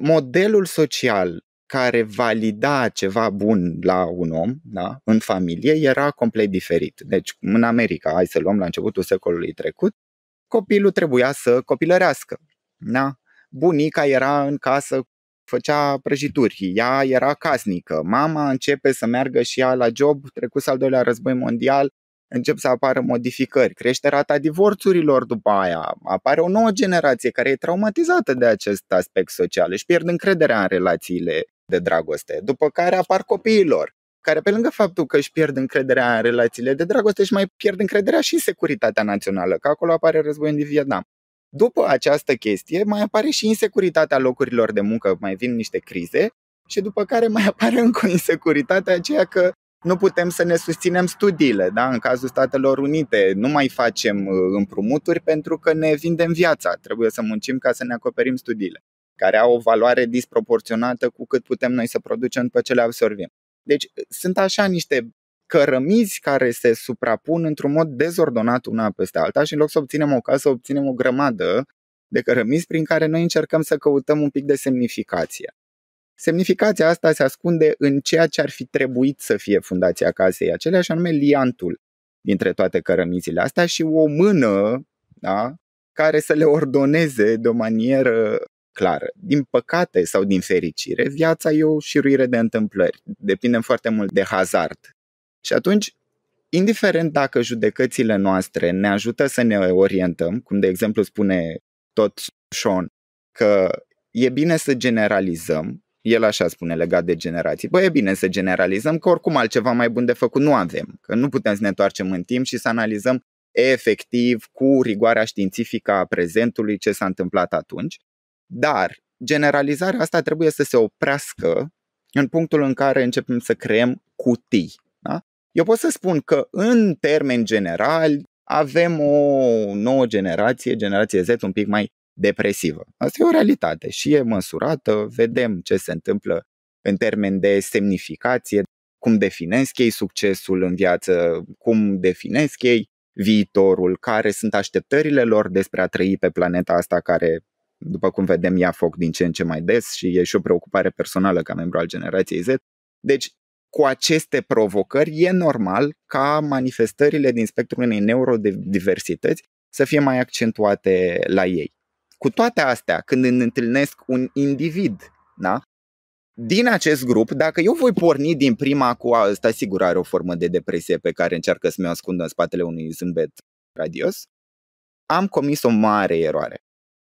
C: modelul social care valida ceva bun la un om, da, în familie, era complet diferit. Deci, în America, hai să luăm la începutul secolului trecut, copilul trebuia să copilărească. Da? Bunica era în casă, făcea prăjituri, ea era casnică, mama începe să meargă și ea la job, trecut al doilea război mondial, încep să apară modificări, crește rata divorțurilor după aia, apare o nouă generație care e traumatizată de acest aspect social, își pierd încrederea în relațiile de dragoste, după care apar copiilor care pe lângă faptul că își pierd încrederea în relațiile de dragoste, își mai pierd încrederea și în securitatea națională, că acolo apare războiul din Vietnam. După această chestie, mai apare și insecuritatea locurilor de muncă, mai vin niște crize și după care mai *laughs* apare încă insecuritatea aceea că nu putem să ne susținem studiile, da? în cazul Statelor Unite nu mai facem uh, împrumuturi pentru că ne vindem viața, trebuie să muncim ca să ne acoperim studiile, care au o valoare disproporționată cu cât putem noi să producem după ce le absorbim. Deci uh, sunt așa niște cărămizi care se suprapun într-un mod dezordonat una peste alta și în loc să obținem o casă, obținem o grămadă de cărămizi prin care noi încercăm să căutăm un pic de semnificație. Semnificația asta se ascunde în ceea ce ar fi trebuit să fie fundația casei acelea, și anume liantul dintre toate cărămizile astea și o mână da, care să le ordoneze de o manieră clară. Din păcate sau din fericire, viața e o șiruire de întâmplări. Depindem foarte mult de hazard. Și atunci, indiferent dacă judecățile noastre ne ajută să ne orientăm, cum de exemplu spune tot Sean, că e bine să generalizăm, el așa spune legat de generații. Băi, e bine să generalizăm că oricum altceva mai bun de făcut nu avem, că nu putem să ne întoarcem în timp și să analizăm efectiv cu rigoarea științifică a prezentului ce s-a întâmplat atunci. Dar generalizarea asta trebuie să se oprească în punctul în care începem să creăm cutii. Da? Eu pot să spun că în termeni generali avem o nouă generație, generație Z un pic mai depresivă. Asta e o realitate și e măsurată, vedem ce se întâmplă în termen de semnificație, cum definesc ei succesul în viață, cum definesc ei viitorul, care sunt așteptările lor despre a trăi pe planeta asta care, după cum vedem, ia foc din ce în ce mai des și e și o preocupare personală ca membru al generației Z. Deci, cu aceste provocări, e normal ca manifestările din spectrul unei neurodiversități să fie mai accentuate la ei. Cu toate astea, când întâlnesc un individ, da? din acest grup, dacă eu voi porni din prima cu asta, sigur are o formă de depresie pe care încearcă să mi-o ascundă în spatele unui zâmbet radios, am comis o mare eroare.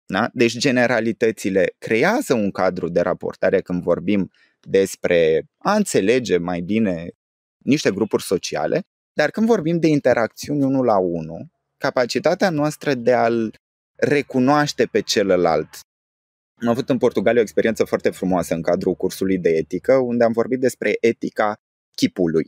C: Da? Deci generalitățile creează un cadru de raportare când vorbim despre a înțelege mai bine niște grupuri sociale, dar când vorbim de interacțiuni unul la unul, capacitatea noastră de a-l recunoaște pe celălalt. Am avut în Portugalia o experiență foarte frumoasă în cadrul cursului de etică, unde am vorbit despre etica chipului.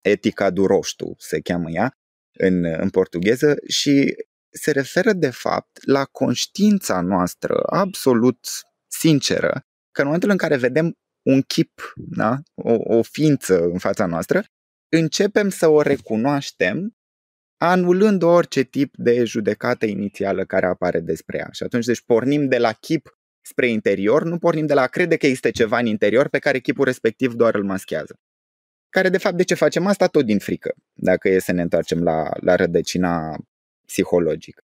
C: Etica du roștu se cheamă ea în, în portugheză și se referă de fapt la conștiința noastră absolut sinceră că în momentul în care vedem un chip, da? o, o ființă în fața noastră, începem să o recunoaștem anulând orice tip de judecată inițială care apare despre ea. Și atunci, deci, pornim de la chip spre interior, nu pornim de la a crede că este ceva în interior pe care chipul respectiv doar îl maschează. Care, de fapt, de ce facem asta? Tot din frică, dacă e să ne întoarcem la, la rădăcina psihologică.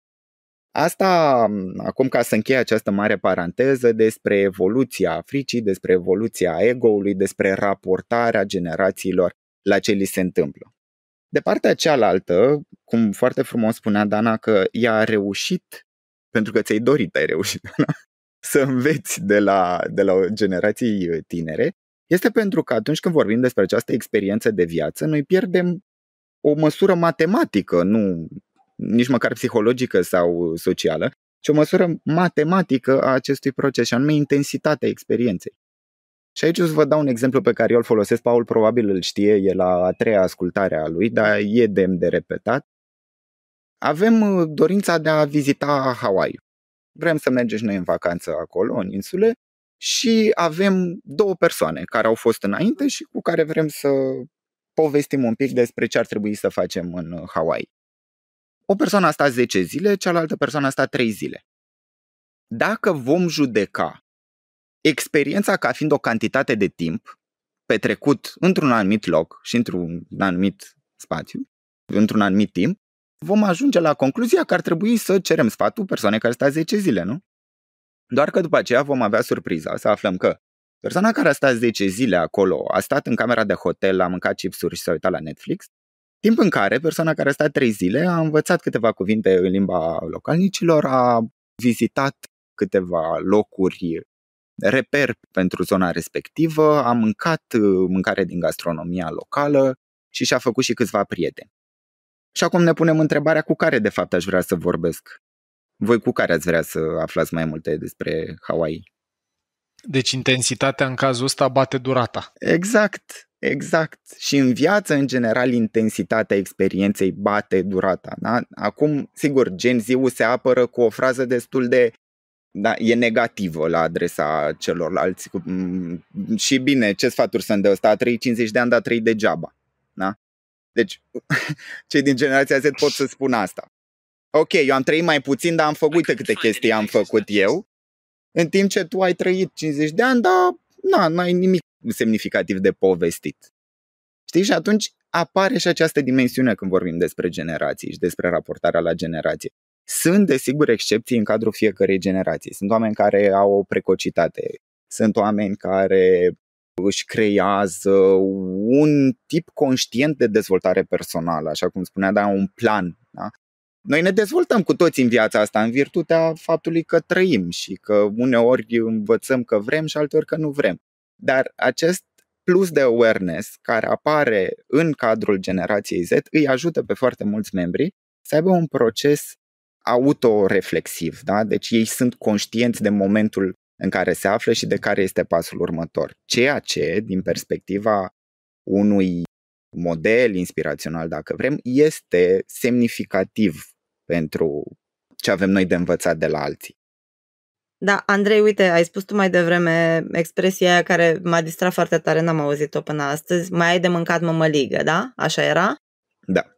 C: Asta, acum ca să închei această mare paranteză despre evoluția fricii, despre evoluția ego-ului, despre raportarea generațiilor la ce li se întâmplă. De partea cealaltă, cum foarte frumos spunea Dana că ea a reușit, pentru că ți-ai dorit, ai reușit, *laughs* Dana, să înveți de la, de la generații uh, tinere, este pentru că atunci când vorbim despre această experiență de viață, noi pierdem o măsură matematică, nu nici măcar psihologică sau socială, ci o măsură matematică a acestui proces, și anume intensitatea experienței. Și aici o să vă dau un exemplu pe care eu îl folosesc, Paul probabil îl știe, e la a treia ascultare a lui, dar e demn de repetat. Avem uh, dorința de a vizita Hawaii. Vrem să mergem și noi în vacanță acolo, în insule, și avem două persoane care au fost înainte și cu care vrem să povestim un pic despre ce ar trebui să facem în uh, Hawaii. O persoană a stat 10 zile, cealaltă persoană a stat 3 zile. Dacă vom judeca experiența ca fiind o cantitate de timp petrecut într-un anumit loc și într-un anumit spațiu, într-un anumit timp, vom ajunge la concluzia că ar trebui să cerem sfatul persoanei care stă 10 zile, nu? Doar că după aceea vom avea surpriza să aflăm că persoana care a stat 10 zile acolo a stat în camera de hotel, a mâncat chipsuri și s-a uitat la Netflix, timp în care persoana care a stat 3 zile a învățat câteva cuvinte în limba localnicilor, a vizitat câteva locuri reper pentru zona respectivă, a mâncat uh, mâncare din gastronomia locală și și-a făcut și câțiva prieteni. Și acum ne punem întrebarea cu care de fapt aș vrea să vorbesc. Voi cu care ați vrea să aflați mai multe despre Hawaii?
B: Deci intensitatea în cazul ăsta bate durata.
C: Exact, exact. Și în viață, în general, intensitatea experienței bate durata. Da? Acum, sigur, Gen Z-ul se apără cu o frază destul de da, e negativă la adresa celorlalți. Mm, și bine, ce sfaturi sunt de ăsta? A trăit 50 de ani, dar a trăit degeaba. Da? Deci, *laughs* cei din generația Z pot să spun asta. Ok, eu am trăit mai puțin, dar am făcut, uite câte chestii am făcut eu, în timp ce tu ai trăit 50 de ani, dar na, n-ai nimic semnificativ de povestit. Știi? Și atunci apare și această dimensiune când vorbim despre generații și despre raportarea la generație. Sunt, desigur, excepții în cadrul fiecărei generații. Sunt oameni care au o precocitate, sunt oameni care își creează un tip conștient de dezvoltare personală, așa cum spunea, dar un plan. Da? Noi ne dezvoltăm cu toți în viața asta în virtutea faptului că trăim și că uneori învățăm că vrem și alteori că nu vrem. Dar acest plus de awareness care apare în cadrul generației Z îi ajută pe foarte mulți membri să aibă un proces autoreflexiv, da? deci ei sunt conștienți de momentul în care se află și de care este pasul următor. Ceea ce, din perspectiva unui model inspirațional, dacă vrem, este semnificativ pentru ce avem noi de învățat de la alții.
D: Da, Andrei, uite, ai spus tu mai devreme expresia aia care m-a distrat foarte tare, n-am auzit-o până astăzi. Mai ai de mâncat mămăligă, da? Așa era? Da.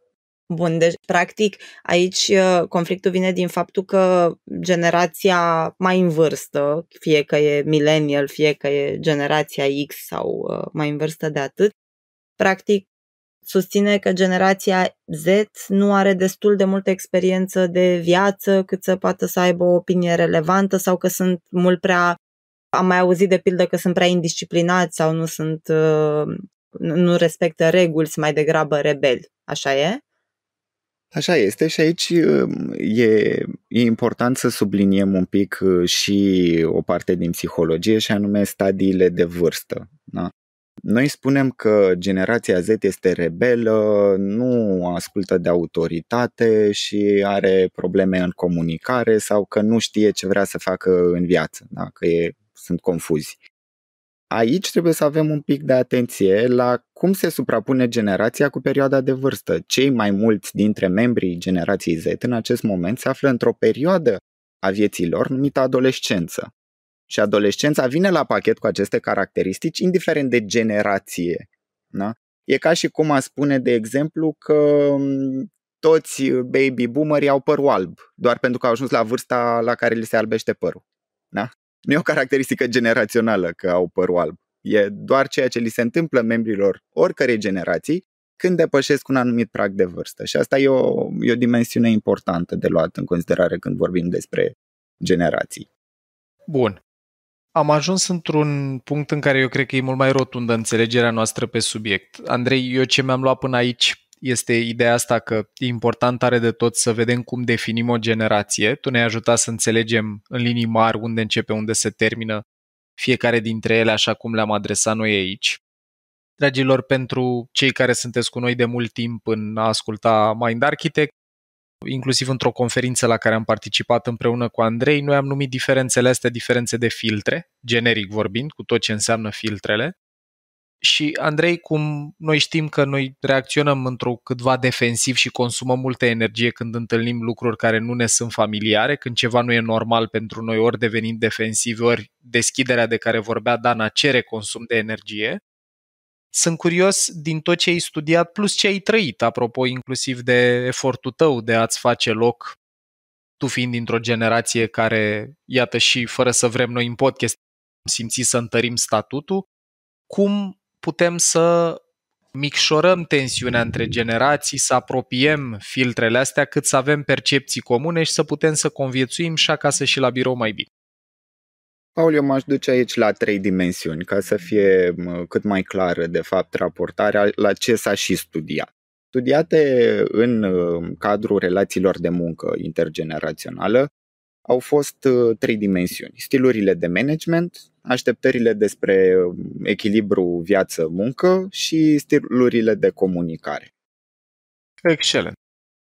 D: Bun, deci, practic, aici ă, conflictul vine din faptul că generația mai în vârstă, fie că e millennial, fie că e generația X sau ă, mai în vârstă de atât, practic susține că generația Z nu are destul de multă experiență de viață cât să poată să aibă o opinie relevantă sau că sunt mult prea am mai auzit de pildă că sunt prea indisciplinați sau nu sunt ă, nu respectă reguli, sunt mai degrabă rebeli. Așa e?
C: Așa este și aici um, e, e important să subliniem un pic uh, și o parte din psihologie și anume stadiile de vârstă. Da? Noi spunem că generația Z este rebelă, nu ascultă de autoritate și are probleme în comunicare sau că nu știe ce vrea să facă în viață, da? că e, sunt confuzi aici trebuie să avem un pic de atenție la cum se suprapune generația cu perioada de vârstă. Cei mai mulți dintre membrii generației Z în acest moment se află într-o perioadă a vieții lor numită adolescență. Și adolescența vine la pachet cu aceste caracteristici, indiferent de generație. Da? E ca și cum a spune, de exemplu, că mm, toți baby boomerii au părul alb, doar pentru că au ajuns la vârsta la care li se albește părul. Da? nu e o caracteristică generațională că au părul alb. E doar ceea ce li se întâmplă membrilor oricărei generații când depășesc un anumit prag de vârstă. Și asta e o, e o dimensiune importantă de luat în considerare când vorbim despre generații.
B: Bun. Am ajuns într-un punct în care eu cred că e mult mai rotundă înțelegerea noastră pe subiect. Andrei, eu ce mi-am luat până aici este ideea asta că e important are de tot să vedem cum definim o generație. Tu ne-ai ajutat să înțelegem în linii mari unde începe, unde se termină fiecare dintre ele așa cum le-am adresat noi aici. Dragilor, pentru cei care sunteți cu noi de mult timp în a asculta Mind Architect, inclusiv într-o conferință la care am participat împreună cu Andrei, noi am numit diferențele astea diferențe de filtre, generic vorbind, cu tot ce înseamnă filtrele. Și Andrei, cum noi știm că noi reacționăm într-o câtva defensiv și consumăm multă energie când întâlnim lucruri care nu ne sunt familiare, când ceva nu e normal pentru noi, ori devenim defensivi, ori deschiderea de care vorbea Dana cere consum de energie. Sunt curios din tot ce ai studiat, plus ce ai trăit, apropo, inclusiv de efortul tău de a-ți face loc, tu fiind dintr-o generație care, iată și fără să vrem noi în podcast, simțit să întărim statutul, cum putem să micșorăm tensiunea între generații, să apropiem filtrele astea cât să avem percepții comune și să putem să conviețuim și acasă și la birou mai bine.
C: Paul, eu m-aș duce aici la trei dimensiuni, ca să fie cât mai clară, de fapt, raportarea la ce s-a și studiat. Studiate în uh, cadrul relațiilor de muncă intergenerațională, au fost uh, trei dimensiuni. Stilurile de management, așteptările despre um, echilibru viață-muncă și stilurile de comunicare.
B: Excelent.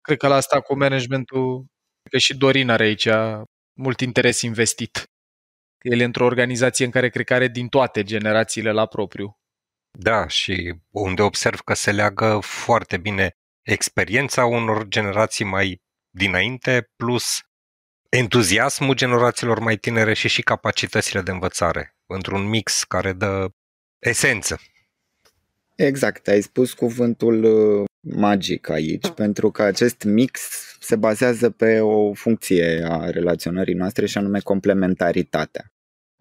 B: Cred că la asta cu managementul, că și Dorin are aici mult interes investit. El e într-o organizație în care cred că are din toate generațiile la propriu.
A: Da, și unde observ că se leagă foarte bine experiența unor generații mai dinainte, plus entuziasmul generațiilor mai tinere și și capacitățile de învățare într-un mix care dă esență.
C: Exact, ai spus cuvântul uh, magic aici, da. pentru că acest mix se bazează pe o funcție a relaționării noastre și anume complementaritatea.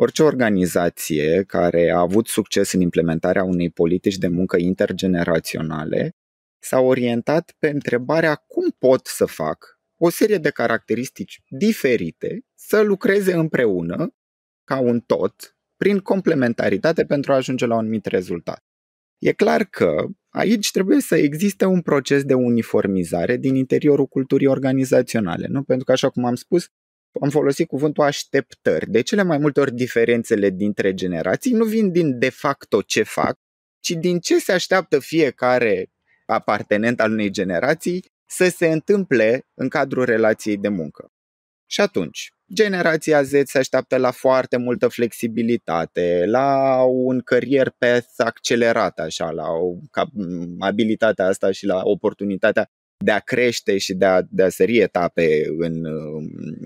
C: Orice organizație care a avut succes în implementarea unei politici de muncă intergeneraționale s-a orientat pe întrebarea cum pot să fac o serie de caracteristici diferite să lucreze împreună ca un tot prin complementaritate pentru a ajunge la un anumit rezultat. E clar că aici trebuie să existe un proces de uniformizare din interiorul culturii organizaționale, nu? Pentru că, așa cum am spus, am folosit cuvântul așteptări. De cele mai multe ori diferențele dintre generații nu vin din de facto ce fac, ci din ce se așteaptă fiecare apartenent al unei generații să se întâmple în cadrul relației de muncă. Și atunci, generația Z se așteaptă la foarte multă flexibilitate, la un career path accelerat, așa, la o, ca, abilitatea asta și la oportunitatea de a crește și de a, de a sări etape în uh,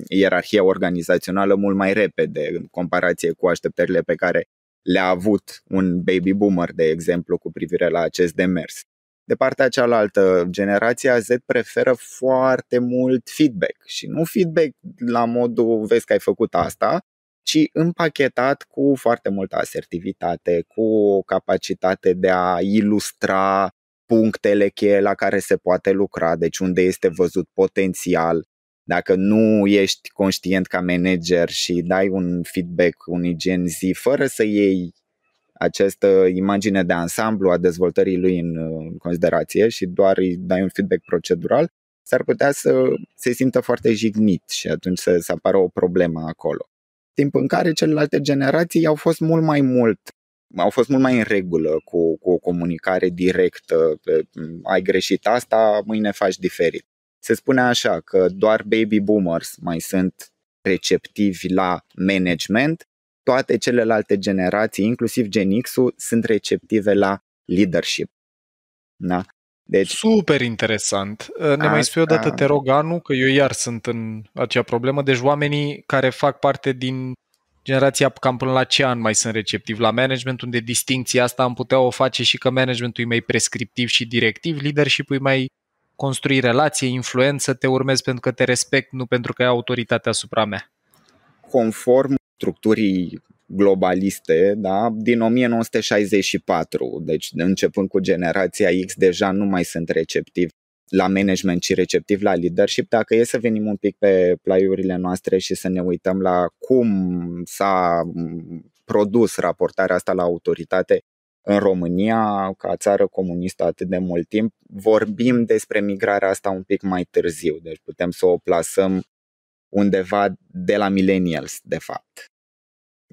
C: ierarhia organizațională mult mai repede în comparație cu așteptările pe care le-a avut un baby boomer, de exemplu, cu privire la acest demers. De partea cealaltă, generația Z preferă foarte mult feedback și nu feedback la modul vezi că ai făcut asta, ci împachetat cu foarte multă asertivitate, cu o capacitate de a ilustra punctele cheie la care se poate lucra, deci unde este văzut potențial. Dacă nu ești conștient ca manager și dai un feedback unui gen zi fără să iei această imagine de ansamblu a dezvoltării lui în considerație și doar îi dai un feedback procedural, s-ar putea să se simtă foarte jignit și atunci să, să apară o problemă acolo. Timp în care celelalte generații au fost mult mai mult au fost mult mai în regulă cu, cu o comunicare directă, ai greșit asta, mâine faci diferit. Se spune așa că doar baby boomers mai sunt receptivi la management toate celelalte generații, inclusiv Gen X-ul, sunt receptive la leadership. Da? Deci,
B: Super interesant. Ă, ne asta... mai spui o dată, te rog, Anu, că eu iar sunt în acea problemă. Deci oamenii care fac parte din generația cam până la ce an mai sunt receptivi la management, unde distinția asta am putea o face și că managementul e mai prescriptiv și directiv, leadership-ul e mai construi relație, influență, te urmezi pentru că te respect, nu pentru că ai autoritatea asupra mea.
C: Conform structurii globaliste da? din 1964, deci începând cu generația X deja nu mai sunt receptivi la management și receptiv la leadership, dacă e să venim un pic pe plaiurile noastre și să ne uităm la cum s-a produs raportarea asta la autoritate în România, ca țară comunistă atât de mult timp, vorbim despre migrarea asta un pic mai târziu, deci putem să o plasăm undeva de la millennials, de fapt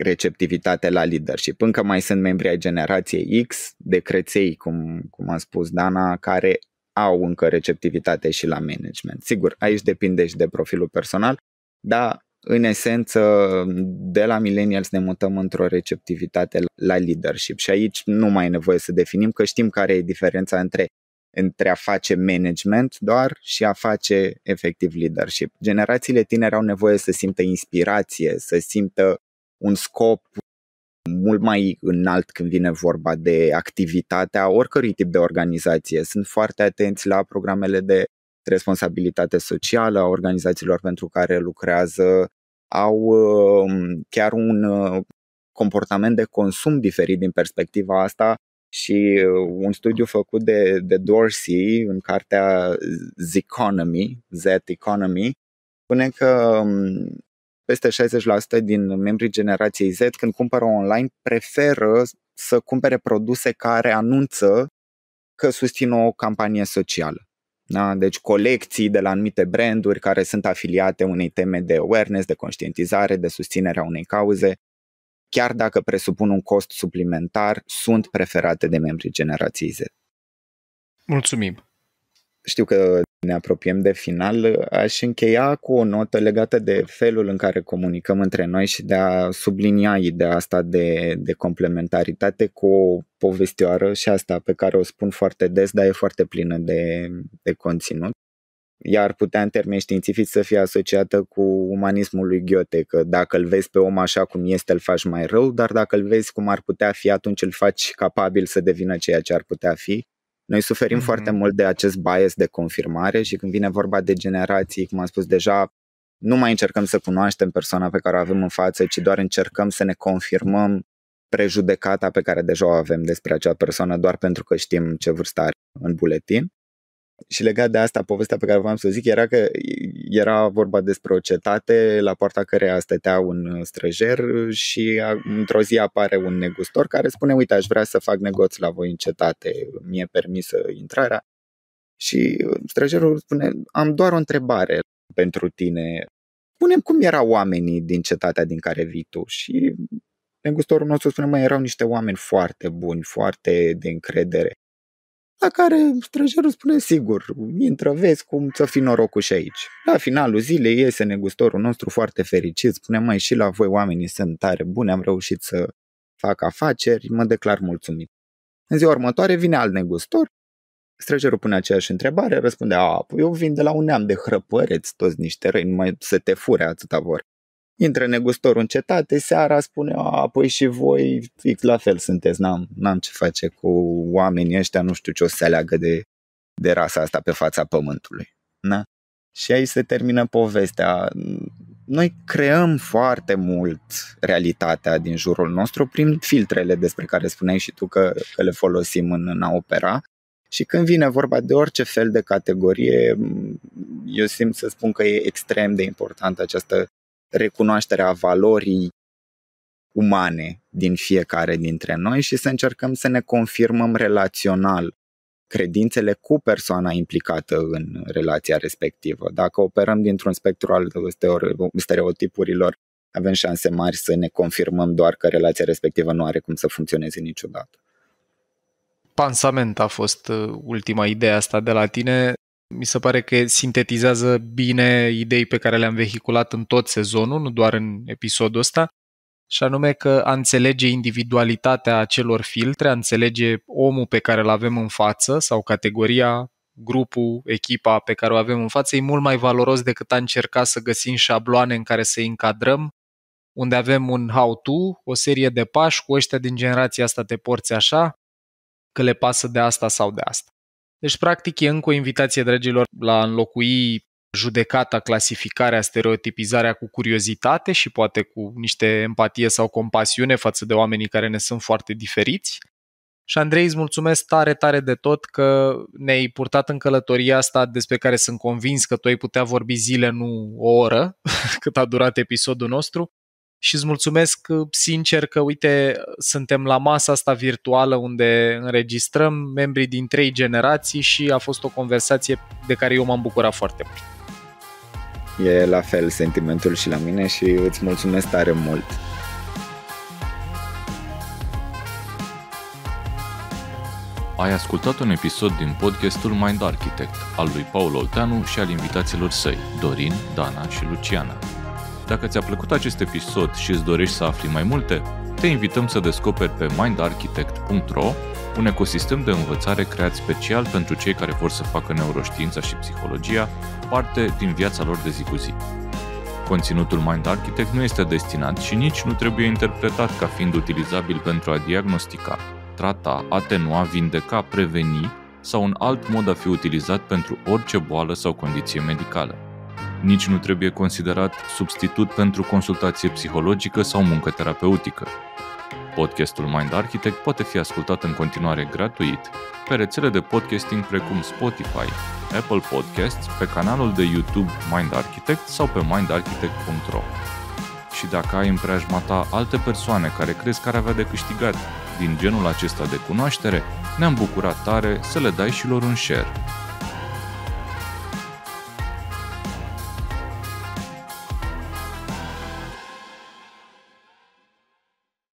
C: receptivitate la leadership. Încă mai sunt membri ai generației X, de creței, cum, cum a spus Dana, care au încă receptivitate și la management. Sigur, aici depinde și de profilul personal, dar în esență, de la millennials ne mutăm într-o receptivitate la leadership și aici nu mai e nevoie să definim că știm care e diferența între între a face management doar și a face efectiv leadership. Generațiile tinere au nevoie să simtă inspirație, să simtă un scop mult mai înalt când vine vorba de activitatea oricărui tip de organizație. Sunt foarte atenți la programele de responsabilitate socială a organizațiilor pentru care lucrează, au um, chiar un uh, comportament de consum diferit din perspectiva asta și uh, un studiu făcut de, de Dorsey în cartea Z Economy, Z Economy, spune că um, peste 60% din membrii generației Z, când cumpără online, preferă să cumpere produse care anunță că susțin o campanie socială. Da? Deci colecții de la anumite branduri care sunt afiliate unei teme de awareness, de conștientizare, de susținere a unei cauze, chiar dacă presupun un cost suplimentar, sunt preferate de membrii generației Z.
B: Mulțumim!
C: știu că ne apropiem de final, aș încheia cu o notă legată de felul în care comunicăm între noi și de a sublinia ideea asta de, de complementaritate cu o povestioară și asta pe care o spun foarte des, dar e foarte plină de, de conținut. Iar putea în termeni științifici să fie asociată cu umanismul lui Ghiote, că dacă îl vezi pe om așa cum este, îl faci mai rău, dar dacă îl vezi cum ar putea fi, atunci îl faci capabil să devină ceea ce ar putea fi noi suferim mm-hmm. foarte mult de acest bias de confirmare și când vine vorba de generații, cum am spus deja, nu mai încercăm să cunoaștem persoana pe care o avem în față, ci doar încercăm să ne confirmăm prejudecata pe care deja o avem despre acea persoană doar pentru că știm ce vârstă are în buletin. Și legat de asta, povestea pe care v-am să o zic era că era vorba despre o cetate la poarta căreia stătea un străjer și într-o zi apare un negustor care spune, uite, aș vrea să fac negoți la voi în cetate, mi-e permisă intrarea. Și străjerul spune, am doar o întrebare pentru tine. Spune cum erau oamenii din cetatea din care vii tu și negustorul nostru spune, mai erau niște oameni foarte buni, foarte de încredere la care străjerul spune, sigur, intră, vezi cum să fi norocul și aici. La finalul zilei iese negustorul nostru foarte fericit, spune, mai și la voi oamenii sunt tare bune, am reușit să fac afaceri, mă declar mulțumit. În ziua următoare vine alt negustor, străjerul pune aceeași întrebare, răspunde, a, eu vin de la un neam de hrăpăreți, toți niște răi, numai să te fure atâta vor. Intră negustor în cetate, seara spune, a, păi și voi fix la fel sunteți, n-am, n-am ce face cu oamenii ăștia, nu știu ce o să se aleagă de, de rasa asta pe fața pământului. Na? Și aici se termină povestea. Noi creăm foarte mult realitatea din jurul nostru prin filtrele despre care spuneai și tu că, că le folosim în, în a opera. Și când vine vorba de orice fel de categorie, eu simt să spun că e extrem de importantă această recunoașterea valorii umane din fiecare dintre noi și să încercăm să ne confirmăm relațional credințele cu persoana implicată în relația respectivă. Dacă operăm dintr-un spectru al stereotipurilor, avem șanse mari să ne confirmăm doar că relația respectivă nu are cum să funcționeze niciodată.
B: Pansament a fost uh, ultima idee asta de la tine mi se pare că sintetizează bine idei pe care le-am vehiculat în tot sezonul, nu doar în episodul ăsta, și anume că a înțelege individualitatea acelor filtre, a înțelege omul pe care îl avem în față sau categoria, grupul, echipa pe care o avem în față, e mult mai valoros decât a încerca să găsim șabloane în care să încadrăm, unde avem un how-to, o serie de pași, cu ăștia din generația asta te porți așa, că le pasă de asta sau de asta. Deci, practic, e încă o invitație, dragilor, la înlocui judecata, clasificarea, stereotipizarea cu curiozitate și poate cu niște empatie sau compasiune față de oamenii care ne sunt foarte diferiți. Și Andrei, îți mulțumesc tare, tare de tot că ne-ai purtat în călătoria asta despre care sunt convins că tu ai putea vorbi zile, nu o oră, *laughs* cât a durat episodul nostru și îți mulțumesc uh, sincer că, uite, suntem la masa asta virtuală unde înregistrăm membrii din trei generații și a fost o conversație de care eu m-am bucurat foarte mult.
C: E la fel sentimentul și la mine și îți mulțumesc tare mult.
A: Ai ascultat un episod din podcastul Mind Architect al lui Paul Olteanu și al invitaților săi, Dorin, Dana și Luciana. Dacă ți-a plăcut acest episod și îți dorești să afli mai multe, te invităm să descoperi pe mindarchitect.ro un ecosistem de învățare creat special pentru cei care vor să facă neuroștiința și psihologia parte din viața lor de zi cu zi. Conținutul Mind Architect nu este destinat și nici nu trebuie interpretat ca fiind utilizabil pentru a diagnostica, trata, atenua, vindeca, preveni sau un alt mod a fi utilizat pentru orice boală sau condiție medicală. Nici nu trebuie considerat substitut pentru consultație psihologică sau muncă terapeutică. Podcastul Mind Architect poate fi ascultat în continuare gratuit pe rețele de podcasting precum Spotify, Apple Podcasts, pe canalul de YouTube Mind Architect sau pe mindarchitect.ro. Și dacă ai în preajma ta alte persoane care crezi că ar avea de câștigat din genul acesta de cunoaștere, ne-am bucurat tare să le dai și lor un share.